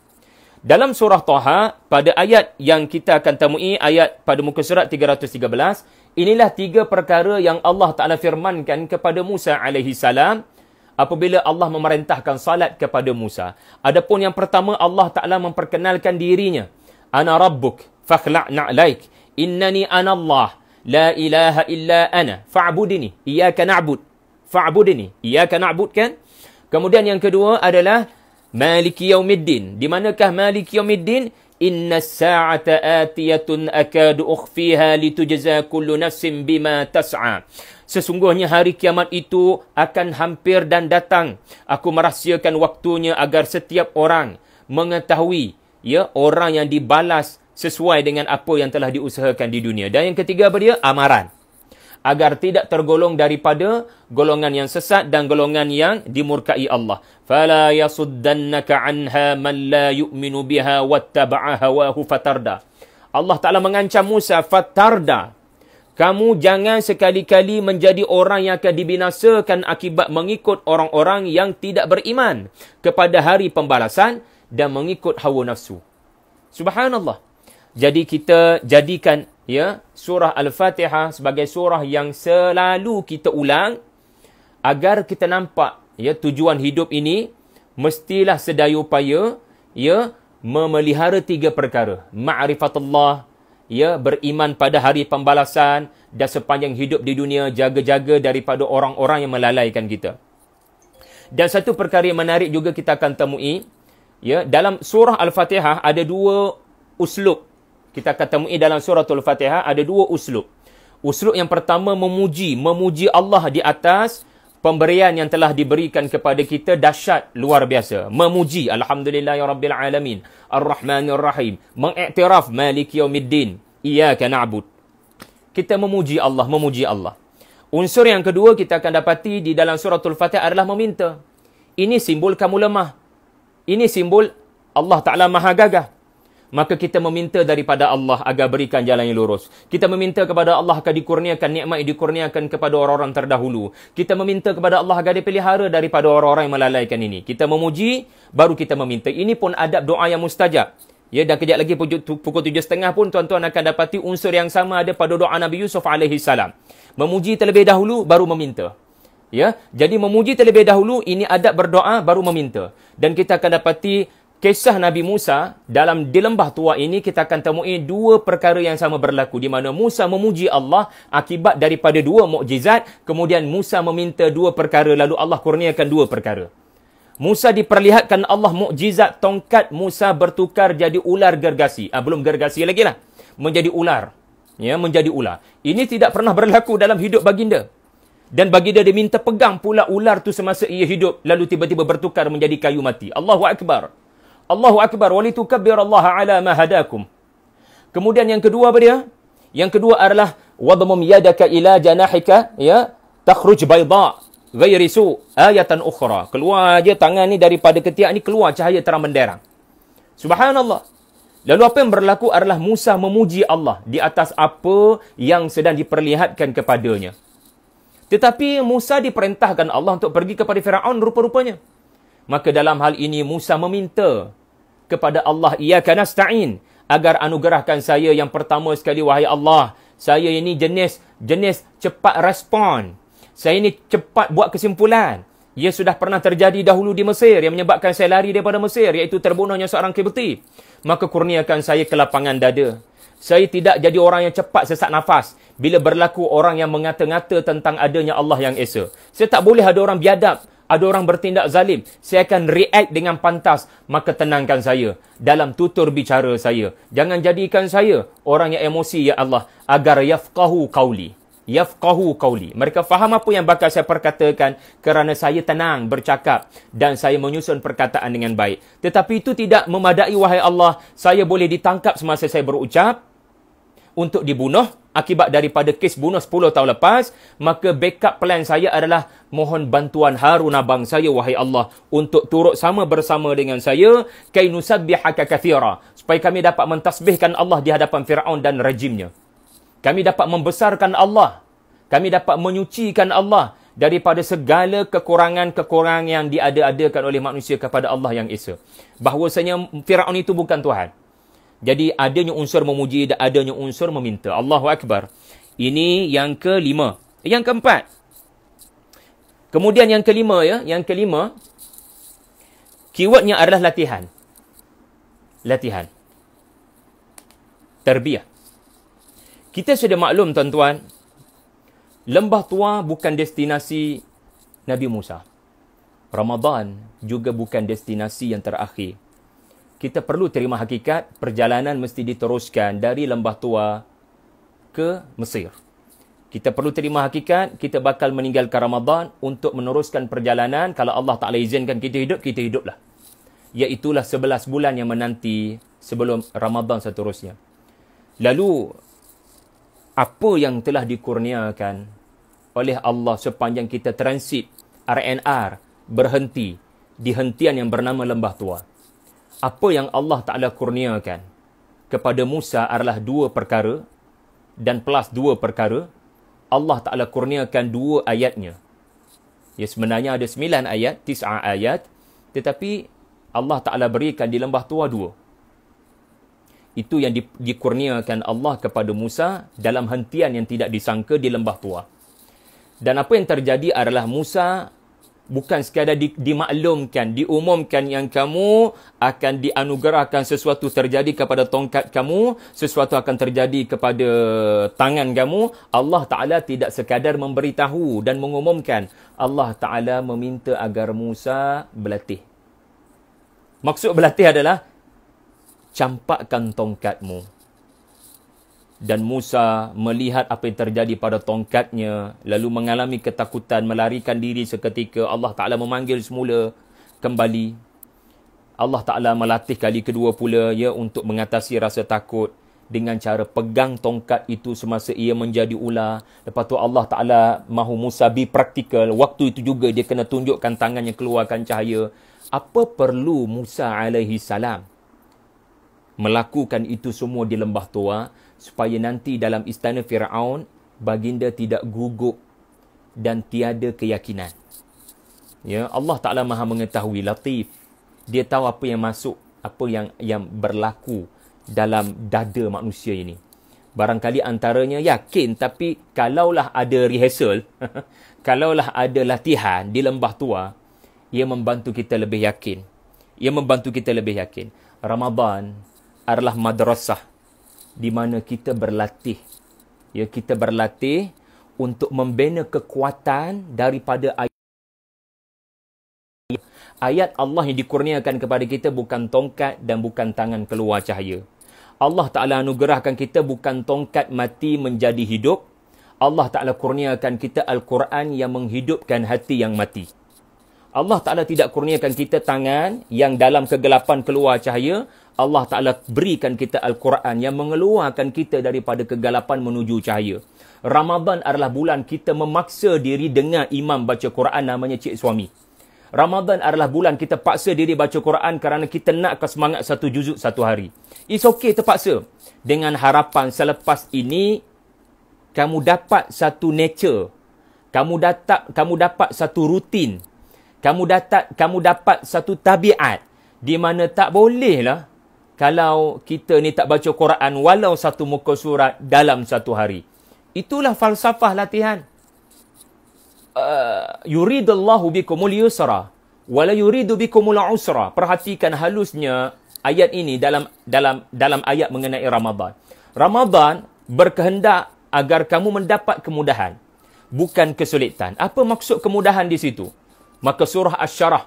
Dalam surah Taha pada ayat yang kita akan temui ayat pada muka surat 313 Inilah tiga perkara yang Allah Ta'ala firmankan kepada Musa alaihi salam apabila Allah memerintahkan salat kepada Musa. Adapun yang pertama Allah Ta'ala memperkenalkan dirinya. Ana rabbuk fakhla' na'laik innani anallah la ilaha illa ana fa'budini iyaka na'bud fa'budini iyaka na'bud kan? Kemudian yang kedua adalah Maliki Yaumiddin. Di manakah Maliki Yaumiddin? Inna sa'ata atiyatun akadu ukhfiha litujza kullu nafsin bima tas'a. Sesungguhnya hari kiamat itu akan hampir dan datang. Aku merahsiakan waktunya agar setiap orang mengetahui ya orang yang dibalas sesuai dengan apa yang telah diusahakan di dunia. Dan yang ketiga apa dia? Amaran agar tidak tergolong daripada golongan yang sesat dan golongan yang dimurkai Allah. Fala yasuddannaka anha man la yu'minu biha wattaba'a hawahu fatarda. Allah Taala mengancam Musa fatarda. Kamu jangan sekali-kali menjadi orang yang akan dibinasakan akibat mengikut orang-orang yang tidak beriman kepada hari pembalasan dan mengikut hawa nafsu. Subhanallah. Jadi kita jadikan ya surah al-fatihah sebagai surah yang selalu kita ulang agar kita nampak ya tujuan hidup ini mestilah sedaya upaya ya memelihara tiga perkara ma'rifatullah ya beriman pada hari pembalasan dan sepanjang hidup di dunia jaga-jaga daripada orang-orang yang melalaikan kita dan satu perkara yang menarik juga kita akan temui ya dalam surah al-fatihah ada dua uslub kita akan temui dalam surah Al-Fatihah ada dua uslub. Uslub yang pertama memuji, memuji Allah di atas pemberian yang telah diberikan kepada kita dahsyat luar biasa. Memuji alhamdulillah ya rabbil alamin, ar-rahmanir rahim, mengiktiraf maliki yaumiddin, iyyaka na'bud. Kita memuji Allah, memuji Allah. Unsur yang kedua kita akan dapati di dalam surah Al-Fatihah adalah meminta. Ini simbol kamu lemah. Ini simbol Allah Ta'ala maha gagah maka kita meminta daripada Allah agar berikan jalan yang lurus. Kita meminta kepada Allah agar dikurniakan nikmat yang dikurniakan kepada orang-orang terdahulu. Kita meminta kepada Allah agar dipelihara daripada orang-orang yang melalaikan ini. Kita memuji, baru kita meminta. Ini pun adab doa yang mustajab. Ya, dan kejap lagi pukul tujuh setengah pun tuan-tuan akan dapati unsur yang sama ada pada doa Nabi Yusuf AS. Memuji terlebih dahulu, baru meminta. Ya, jadi memuji terlebih dahulu, ini adab berdoa, baru meminta. Dan kita akan dapati kisah Nabi Musa dalam di lembah tua ini kita akan temui dua perkara yang sama berlaku di mana Musa memuji Allah akibat daripada dua mukjizat kemudian Musa meminta dua perkara lalu Allah kurniakan dua perkara Musa diperlihatkan Allah mukjizat tongkat Musa bertukar jadi ular gergasi ah, belum gergasi lagi lah menjadi ular ya menjadi ular ini tidak pernah berlaku dalam hidup baginda dan baginda diminta pegang pula ular tu semasa ia hidup lalu tiba-tiba bertukar menjadi kayu mati Allahu akbar Allahu Akbar walitukabbir Allah ala ma hadakum. Kemudian yang kedua apa dia? Yang kedua adalah wadmum yadaka ila janahika ya takhruj bayda ghairi su ayatan ukhra. Keluar aja tangan ni daripada ketiak ni keluar cahaya terang benderang. Subhanallah. Lalu apa yang berlaku adalah Musa memuji Allah di atas apa yang sedang diperlihatkan kepadanya. Tetapi Musa diperintahkan Allah untuk pergi kepada Firaun rupa-rupanya. Maka dalam hal ini Musa meminta kepada Allah iyyaka nasta'in agar anugerahkan saya yang pertama sekali wahai Allah saya ini jenis jenis cepat respon saya ini cepat buat kesimpulan ia sudah pernah terjadi dahulu di Mesir yang menyebabkan saya lari daripada Mesir iaitu terbunuhnya seorang kibuti maka kurniakan saya ke lapangan dada saya tidak jadi orang yang cepat sesak nafas bila berlaku orang yang mengata-ngata tentang adanya Allah yang Esa. Saya tak boleh ada orang biadab ada orang bertindak zalim, saya akan react dengan pantas, maka tenangkan saya dalam tutur bicara saya. Jangan jadikan saya orang yang emosi ya Allah agar yafqahu qauli. Yafqahu qauli. Mereka faham apa yang bakal saya perkatakan kerana saya tenang bercakap dan saya menyusun perkataan dengan baik. Tetapi itu tidak memadai wahai Allah, saya boleh ditangkap semasa saya berucap untuk dibunuh akibat daripada kes bunuh 10 tahun lepas, maka backup plan saya adalah mohon bantuan Harun abang saya wahai Allah untuk turut sama bersama dengan saya kai nusabbihaka kathira supaya kami dapat mentasbihkan Allah di hadapan Firaun dan rejimnya. Kami dapat membesarkan Allah. Kami dapat menyucikan Allah daripada segala kekurangan-kekurangan yang diada-adakan oleh manusia kepada Allah yang Esa. Bahwasanya Firaun itu bukan Tuhan. Jadi adanya unsur memuji dan adanya unsur meminta. Allahu Akbar. Ini yang kelima. Yang keempat. Kemudian yang kelima ya. Yang kelima. Keywordnya adalah latihan. Latihan. Terbiah. Kita sudah maklum tuan-tuan. Lembah tua bukan destinasi Nabi Musa. Ramadan juga bukan destinasi yang terakhir kita perlu terima hakikat perjalanan mesti diteruskan dari Lembah Tua ke Mesir. Kita perlu terima hakikat kita bakal meninggalkan Ramadan untuk meneruskan perjalanan kalau Allah Ta'ala izinkan kita hidup, kita hiduplah. Iaitulah 11 bulan yang menanti sebelum Ramadan seterusnya. Lalu, apa yang telah dikurniakan oleh Allah sepanjang kita transit RNR berhenti di hentian yang bernama Lembah Tua? apa yang Allah Ta'ala kurniakan kepada Musa adalah dua perkara dan plus dua perkara, Allah Ta'ala kurniakan dua ayatnya. Ya sebenarnya ada sembilan ayat, tis'a ayat, tetapi Allah Ta'ala berikan di lembah tua dua. Itu yang di, dikurniakan Allah kepada Musa dalam hentian yang tidak disangka di lembah tua. Dan apa yang terjadi adalah Musa bukan sekadar di, dimaklumkan, diumumkan yang kamu akan dianugerahkan sesuatu terjadi kepada tongkat kamu, sesuatu akan terjadi kepada tangan kamu. Allah Ta'ala tidak sekadar memberitahu dan mengumumkan. Allah Ta'ala meminta agar Musa berlatih. Maksud berlatih adalah campakkan tongkatmu dan Musa melihat apa yang terjadi pada tongkatnya lalu mengalami ketakutan melarikan diri seketika Allah Taala memanggil semula kembali Allah Taala melatih kali kedua pula ya untuk mengatasi rasa takut dengan cara pegang tongkat itu semasa ia menjadi ular lepas tu Allah Taala mahu Musa be practical waktu itu juga dia kena tunjukkan tangan yang keluarkan cahaya apa perlu Musa alaihi salam melakukan itu semua di lembah tua supaya nanti dalam istana Firaun baginda tidak gugup dan tiada keyakinan. Ya, Allah Taala Maha mengetahui Latif. Dia tahu apa yang masuk, apa yang yang berlaku dalam dada manusia ini. Barangkali antaranya yakin tapi kalaulah ada rehearsal, kalaulah ada latihan di lembah tua, ia membantu kita lebih yakin. Ia membantu kita lebih yakin. Ramadan adalah madrasah di mana kita berlatih ya kita berlatih untuk membina kekuatan daripada ayat ayat Allah yang dikurniakan kepada kita bukan tongkat dan bukan tangan keluar cahaya Allah Taala anugerahkan kita bukan tongkat mati menjadi hidup Allah Taala kurniakan kita al-Quran yang menghidupkan hati yang mati Allah Taala tidak kurniakan kita tangan yang dalam kegelapan keluar cahaya Allah Ta'ala berikan kita Al-Quran yang mengeluarkan kita daripada kegalapan menuju cahaya. Ramadhan adalah bulan kita memaksa diri dengar imam baca Quran namanya Cik Suami. Ramadhan adalah bulan kita paksa diri baca Quran kerana kita nak ke semangat satu juzuk satu hari. It's okay terpaksa. Dengan harapan selepas ini, kamu dapat satu nature. Kamu dapat, kamu dapat satu rutin. Kamu dapat, kamu dapat satu tabiat. Di mana tak bolehlah kalau kita ni tak baca Quran walau satu muka surat dalam satu hari. Itulah falsafah latihan. Uh, yuridullahu bikumul yusra wala yuridu bikumul usra. Perhatikan halusnya ayat ini dalam dalam dalam ayat mengenai Ramadan. Ramadan berkehendak agar kamu mendapat kemudahan bukan kesulitan. Apa maksud kemudahan di situ? Maka surah Asy-Syarah.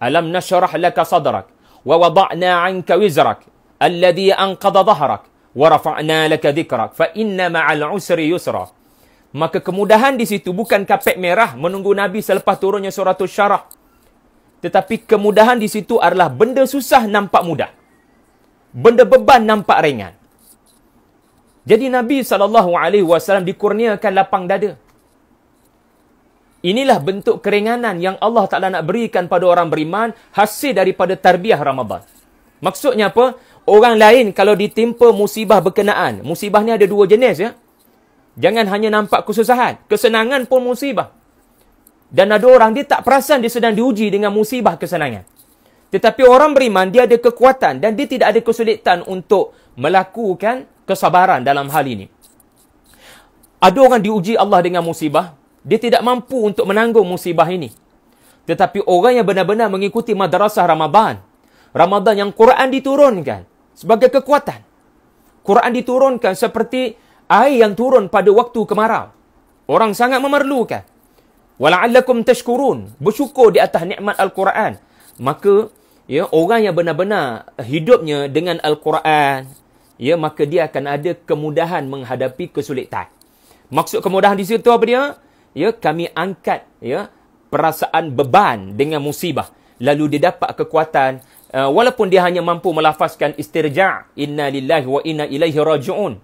Alam nasyarah laka sadrak. ووضعنا عنك وزرك الذي انقض ظهرك ورفعنا لك ذكرك فان مع العسر يسرا maka kemudahan di situ bukan kapet merah menunggu nabi selepas turunnya surah syarah tetapi kemudahan di situ adalah benda susah nampak mudah benda beban nampak ringan jadi nabi sallallahu alaihi wasallam dikurniakan lapang dada Inilah bentuk keringanan yang Allah Ta'ala nak berikan pada orang beriman hasil daripada tarbiah Ramadhan. Maksudnya apa? Orang lain kalau ditimpa musibah berkenaan. Musibah ni ada dua jenis ya. Jangan hanya nampak kesusahan. Kesenangan pun musibah. Dan ada orang dia tak perasan dia sedang diuji dengan musibah kesenangan. Tetapi orang beriman dia ada kekuatan dan dia tidak ada kesulitan untuk melakukan kesabaran dalam hal ini. Ada orang diuji Allah dengan musibah, dia tidak mampu untuk menanggung musibah ini. Tetapi orang yang benar-benar mengikuti madrasah Ramadan. Ramadan yang Quran diturunkan sebagai kekuatan. Quran diturunkan seperti air yang turun pada waktu kemarau. Orang sangat memerlukan. Wala'allakum tashkurun. Bersyukur di atas nikmat Al-Quran. Maka ya orang yang benar-benar hidupnya dengan Al-Quran, ya maka dia akan ada kemudahan menghadapi kesulitan. Maksud kemudahan di situ apa dia? ya kami angkat ya perasaan beban dengan musibah lalu dia dapat kekuatan uh, walaupun dia hanya mampu melafazkan istirja inna lillahi wa inna ilaihi rajiun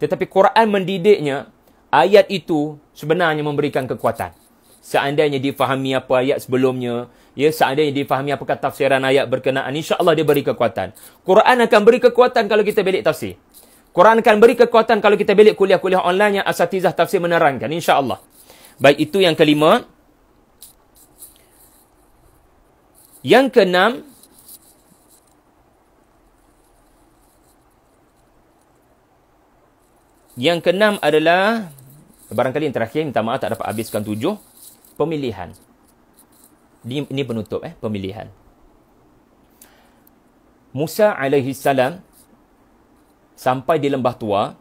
tetapi Quran mendidiknya ayat itu sebenarnya memberikan kekuatan seandainya difahami apa ayat sebelumnya ya seandainya difahami apakah tafsiran ayat berkenaan insyaallah dia beri kekuatan Quran akan beri kekuatan kalau kita belik tafsir Quran akan beri kekuatan kalau kita belik kuliah-kuliah online yang asatizah tafsir menerangkan insyaallah Baik itu yang kelima. Yang keenam Yang keenam adalah barangkali yang terakhir minta maaf tak dapat habiskan tujuh pemilihan. Ini, ini penutup eh pemilihan. Musa alaihi salam sampai di lembah tua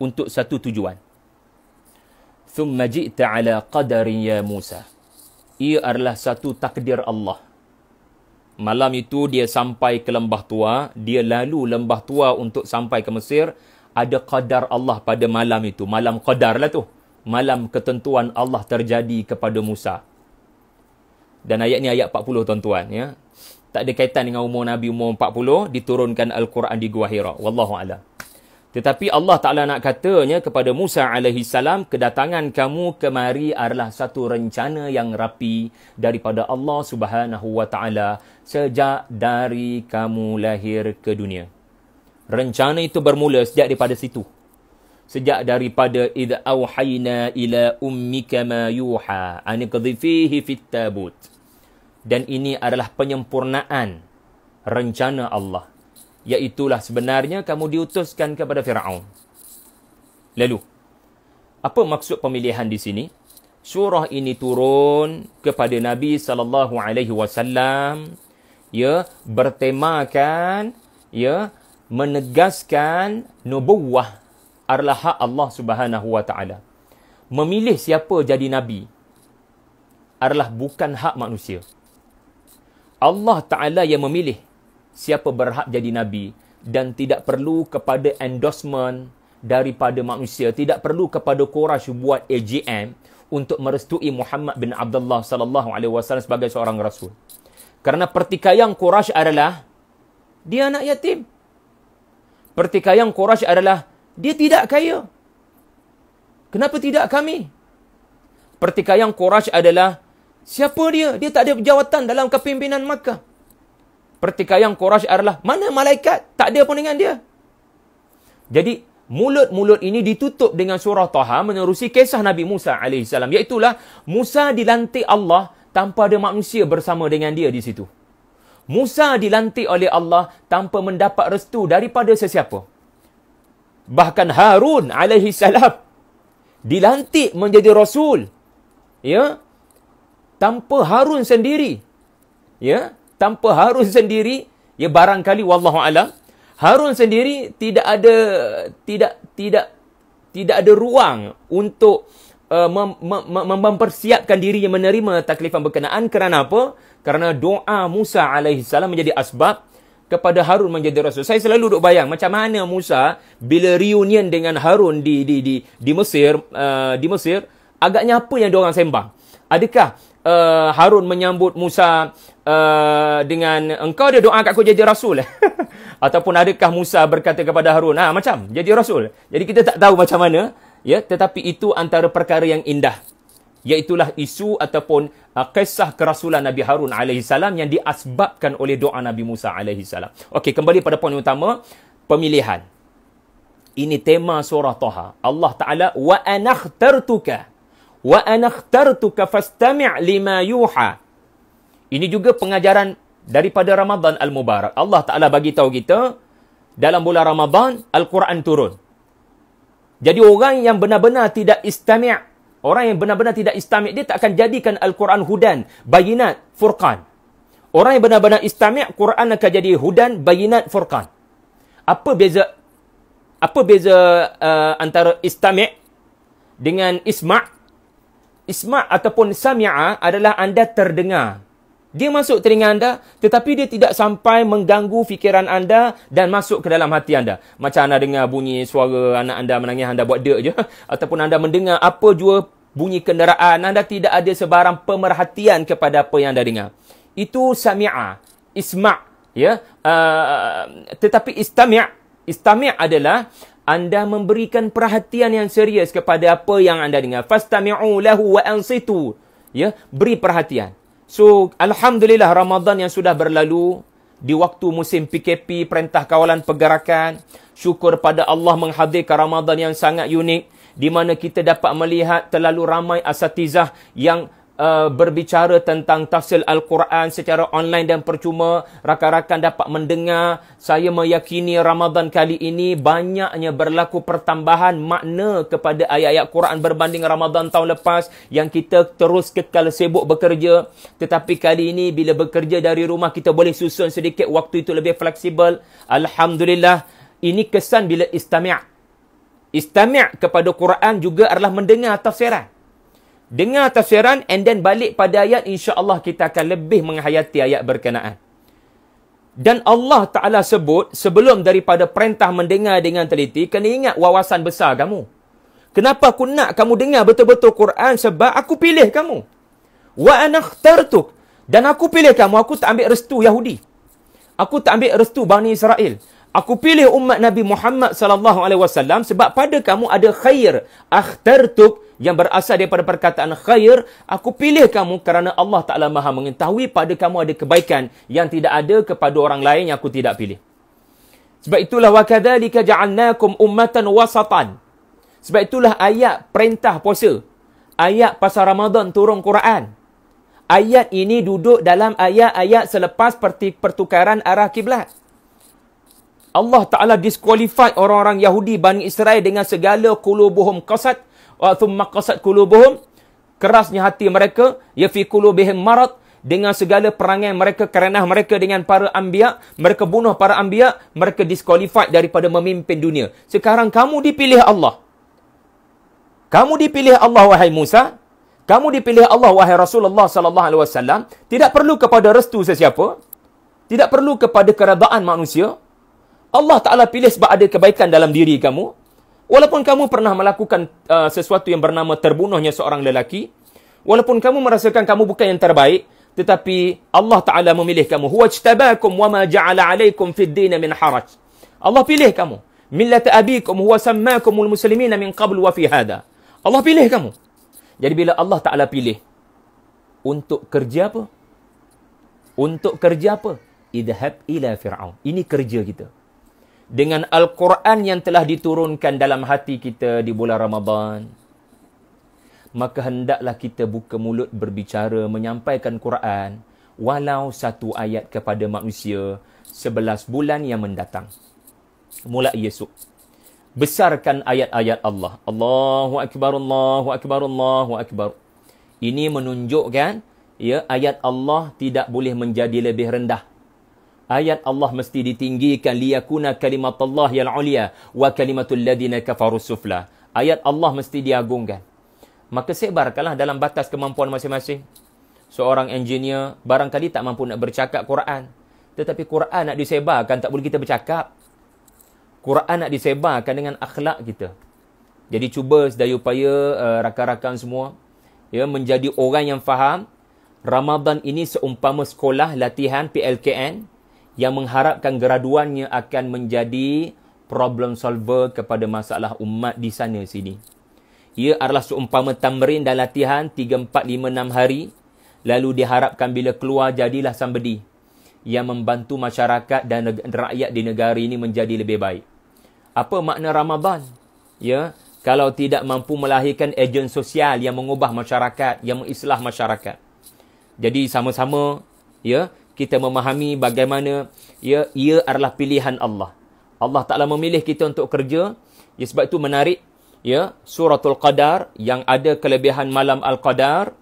untuk satu tujuan. Thumma ji'ta ala qadari ya Musa. Ia adalah satu takdir Allah. Malam itu dia sampai ke lembah tua. Dia lalu lembah tua untuk sampai ke Mesir. Ada qadar Allah pada malam itu. Malam qadar lah tu. Malam ketentuan Allah terjadi kepada Musa. Dan ayat ni ayat 40 tuan-tuan. Ya. Tak ada kaitan dengan umur Nabi umur 40. Diturunkan Al-Quran di Gua Hira. a'lam. Tetapi Allah Ta'ala nak katanya kepada Musa salam, kedatangan kamu kemari adalah satu rencana yang rapi daripada Allah Subhanahu Wa Ta'ala sejak dari kamu lahir ke dunia. Rencana itu bermula sejak daripada situ. Sejak daripada idza auhayna ila ummika ma yuha an fit tabut. Dan ini adalah penyempurnaan rencana Allah. Iaitulah sebenarnya kamu diutuskan kepada Fir'aun. Lalu, apa maksud pemilihan di sini? Surah ini turun kepada Nabi sallallahu alaihi wasallam ya bertemakan ya menegaskan nubuwah adalah hak Allah Subhanahu wa taala. Memilih siapa jadi nabi adalah bukan hak manusia. Allah Taala yang memilih siapa berhak jadi nabi dan tidak perlu kepada endorsement daripada manusia tidak perlu kepada Quraisy buat AGM untuk merestui Muhammad bin Abdullah sallallahu alaihi wasallam sebagai seorang rasul kerana pertikaian Quraisy adalah dia anak yatim pertikaian Quraisy adalah dia tidak kaya kenapa tidak kami pertikaian Quraisy adalah siapa dia dia tak ada jawatan dalam kepimpinan Makkah pertikaian Quraisy adalah mana malaikat tak ada pun dengan dia. Jadi mulut-mulut ini ditutup dengan surah Taha menerusi kisah Nabi Musa AS. Iaitulah Musa dilantik Allah tanpa ada manusia bersama dengan dia di situ. Musa dilantik oleh Allah tanpa mendapat restu daripada sesiapa. Bahkan Harun alaihi salam dilantik menjadi rasul. Ya. Tanpa Harun sendiri. Ya tanpa Harun sendiri ya barangkali wallahu alam Harun sendiri tidak ada tidak tidak tidak ada ruang untuk uh, mem, mem, mem, mempersiapkan diri yang menerima taklifan berkenaan kerana apa? Kerana doa Musa alaihi salam menjadi asbab kepada Harun menjadi rasul. Saya selalu duk bayang macam mana Musa bila reunion dengan Harun di di di di Mesir uh, di Mesir agaknya apa yang diorang sembang? Adakah uh, Harun menyambut Musa uh, dengan engkau dia doa kat aku jadi rasul ataupun adakah Musa berkata kepada Harun ha macam jadi rasul jadi kita tak tahu macam mana ya tetapi itu antara perkara yang indah iaitulah isu ataupun uh, kisah kerasulan Nabi Harun alaihi salam yang diasbabkan oleh doa Nabi Musa alaihi salam okey kembali pada poin utama pemilihan ini tema surah Taha. Allah Ta'ala, wa anakhtartuka, wa anakhtartuka fastami' lima yuha. Ini juga pengajaran daripada Ramadan Al-Mubarak. Allah Ta'ala bagi tahu kita, dalam bulan Ramadan, Al-Quran turun. Jadi orang yang benar-benar tidak istami' Orang yang benar-benar tidak istami' dia tak akan jadikan Al-Quran hudan, bayinat, furqan. Orang yang benar-benar istami' Quran akan jadi hudan, bayinat, furqan. Apa beza apa beza uh, antara istami' dengan isma'? Isma' ataupun sami'a adalah anda terdengar. Dia masuk telinga anda tetapi dia tidak sampai mengganggu fikiran anda dan masuk ke dalam hati anda. Macam anda dengar bunyi suara anak anda menangis anda buat dek je ataupun anda mendengar apa jua bunyi kenderaan anda tidak ada sebarang pemerhatian kepada apa yang anda dengar. Itu sami'a, isma' ya. Uh, tetapi istamia, istamia adalah anda memberikan perhatian yang serius kepada apa yang anda dengar. Fastami'u lahu wa ansitu. Ya, beri perhatian. So, Alhamdulillah Ramadan yang sudah berlalu di waktu musim PKP, Perintah Kawalan Pergerakan. Syukur pada Allah menghadirkan Ramadan yang sangat unik di mana kita dapat melihat terlalu ramai asatizah yang Uh, berbicara tentang tafsir Al-Quran secara online dan percuma rakan-rakan dapat mendengar saya meyakini Ramadan kali ini banyaknya berlaku pertambahan makna kepada ayat-ayat Quran berbanding Ramadan tahun lepas yang kita terus kekal sibuk bekerja tetapi kali ini bila bekerja dari rumah kita boleh susun sedikit waktu itu lebih fleksibel Alhamdulillah ini kesan bila istami' istami' kepada Quran juga adalah mendengar tafsiran dengar tafsiran and then balik pada ayat insya-Allah kita akan lebih menghayati ayat berkenaan. Dan Allah Taala sebut sebelum daripada perintah mendengar dengan teliti kena ingat wawasan besar kamu. Kenapa aku nak kamu dengar betul-betul Quran sebab aku pilih kamu. Wa anakhtartu dan aku pilih kamu aku tak ambil restu Yahudi. Aku tak ambil restu Bani Israel. Aku pilih umat Nabi Muhammad sallallahu alaihi wasallam sebab pada kamu ada khair. Akhtartuk yang berasal daripada perkataan khair, aku pilih kamu kerana Allah Taala Maha mengetahui pada kamu ada kebaikan yang tidak ada kepada orang lain yang aku tidak pilih. Sebab itulah wa kadzalika ja'alnakum ummatan wasatan. Sebab itulah ayat perintah puasa. Ayat pasal Ramadan turun Quran. Ayat ini duduk dalam ayat-ayat selepas pertukaran arah kiblat. Allah Ta'ala disqualify orang-orang Yahudi Bani Israel dengan segala kulubuhum kasat. Thumma kasat kulubuhum. Kerasnya hati mereka. Yafi kulubihim marat. Dengan segala perangai mereka kerana mereka dengan para ambiak. Mereka bunuh para ambiak. Mereka disqualify daripada memimpin dunia. Sekarang kamu dipilih Allah. Kamu dipilih Allah wahai Musa. Kamu dipilih Allah wahai Rasulullah sallallahu alaihi wasallam tidak perlu kepada restu sesiapa tidak perlu kepada keredaan manusia Allah Ta'ala pilih sebab ada kebaikan dalam diri kamu. Walaupun kamu pernah melakukan uh, sesuatu yang bernama terbunuhnya seorang lelaki. Walaupun kamu merasakan kamu bukan yang terbaik. Tetapi Allah Ta'ala memilih kamu. Huwa jtabakum wa ma ja'ala alaikum fid dina min haraj. Allah pilih kamu. Millata abikum huwa sammakumul muslimina min qabul wa fi hada. Allah pilih kamu. Jadi bila Allah Ta'ala pilih. Untuk kerja apa? Untuk kerja apa? Idhab ila Fir'aun. Ini kerja kita dengan Al-Quran yang telah diturunkan dalam hati kita di bulan Ramadhan, Maka hendaklah kita buka mulut berbicara menyampaikan Quran walau satu ayat kepada manusia sebelas bulan yang mendatang. Mulai Yesus Besarkan ayat-ayat Allah. Allahu Akbar, Allahu Akbar, Allahu Akbar. Ini menunjukkan ya ayat Allah tidak boleh menjadi lebih rendah ayat Allah mesti ditinggikan liyakuna kalimatullah yal ulia wa kalimatul ladina kafaru sufla ayat Allah mesti diagungkan maka sebarkanlah dalam batas kemampuan masing-masing seorang engineer barangkali tak mampu nak bercakap Quran tetapi Quran nak disebarkan tak boleh kita bercakap Quran nak disebarkan dengan akhlak kita jadi cuba sedaya upaya uh, rakan-rakan semua ya menjadi orang yang faham Ramadan ini seumpama sekolah latihan PLKN yang mengharapkan graduannya akan menjadi problem solver kepada masalah umat di sana sini. Ia adalah seumpama tamrin dan latihan 3, 4, 5, 6 hari. Lalu diharapkan bila keluar jadilah somebody yang membantu masyarakat dan rakyat di negara ini menjadi lebih baik. Apa makna Ramadan? Ya, kalau tidak mampu melahirkan ejen sosial yang mengubah masyarakat, yang mengislah masyarakat. Jadi sama-sama, ya, kita memahami bagaimana ya ia adalah pilihan Allah. Allah Taala memilih kita untuk kerja. Ya sebab itu menarik ya suratul qadar yang ada kelebihan malam al-qadar.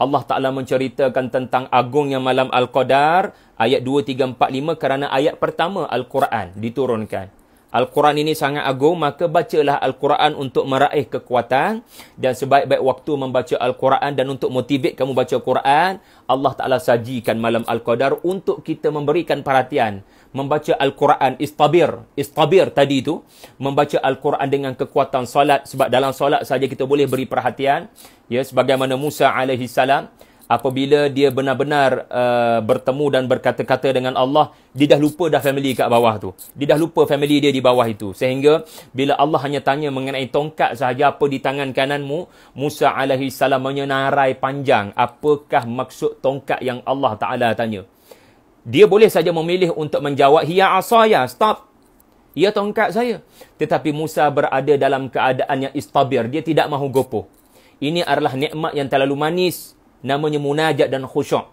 Allah Taala menceritakan tentang agungnya malam al-qadar ayat 2 3 4 5 kerana ayat pertama al-Quran diturunkan. Al-Quran ini sangat agung, maka bacalah Al-Quran untuk meraih kekuatan dan sebaik-baik waktu membaca Al-Quran dan untuk motivate kamu baca Al-Quran, Allah Ta'ala sajikan malam Al-Qadar untuk kita memberikan perhatian. Membaca Al-Quran, istabir, istabir tadi itu, membaca Al-Quran dengan kekuatan solat sebab dalam solat saja kita boleh beri perhatian. Ya, sebagaimana Musa alaihissalam, salam apabila dia benar-benar uh, bertemu dan berkata-kata dengan Allah dia dah lupa dah family kat bawah tu dia dah lupa family dia di bawah itu sehingga bila Allah hanya tanya mengenai tongkat sahaja apa di tangan kananmu Musa alaihi salam menyenarai panjang apakah maksud tongkat yang Allah taala tanya dia boleh saja memilih untuk menjawab hiya asaya stop ia ya, tongkat saya tetapi Musa berada dalam keadaan yang istabir dia tidak mahu gopoh ini adalah nikmat yang terlalu manis namanya munajat dan khusyuk.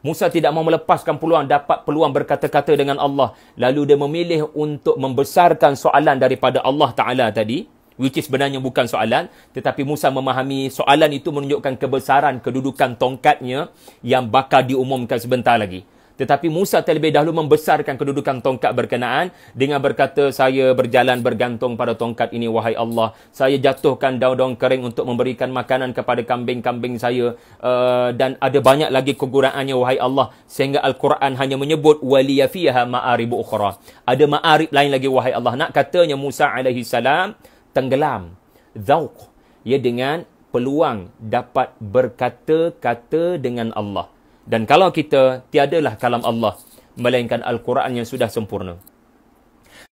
Musa tidak mau melepaskan peluang, dapat peluang berkata-kata dengan Allah. Lalu dia memilih untuk membesarkan soalan daripada Allah Ta'ala tadi. Which is sebenarnya bukan soalan. Tetapi Musa memahami soalan itu menunjukkan kebesaran kedudukan tongkatnya yang bakal diumumkan sebentar lagi. Tetapi Musa terlebih dahulu membesarkan kedudukan tongkat berkenaan dengan berkata, saya berjalan bergantung pada tongkat ini, wahai Allah. Saya jatuhkan daun-daun kering untuk memberikan makanan kepada kambing-kambing saya. Uh, dan ada banyak lagi kegurangannya, wahai Allah. Sehingga Al-Quran hanya menyebut, waliyafiyaha ma'aribu ukhara. Ada ma'arib lain lagi, wahai Allah. Nak katanya Musa alaihi salam tenggelam. Zawq. Ia dengan peluang dapat berkata-kata dengan Allah. Dan kalau kita, tiadalah kalam Allah. Melainkan Al-Quran yang sudah sempurna.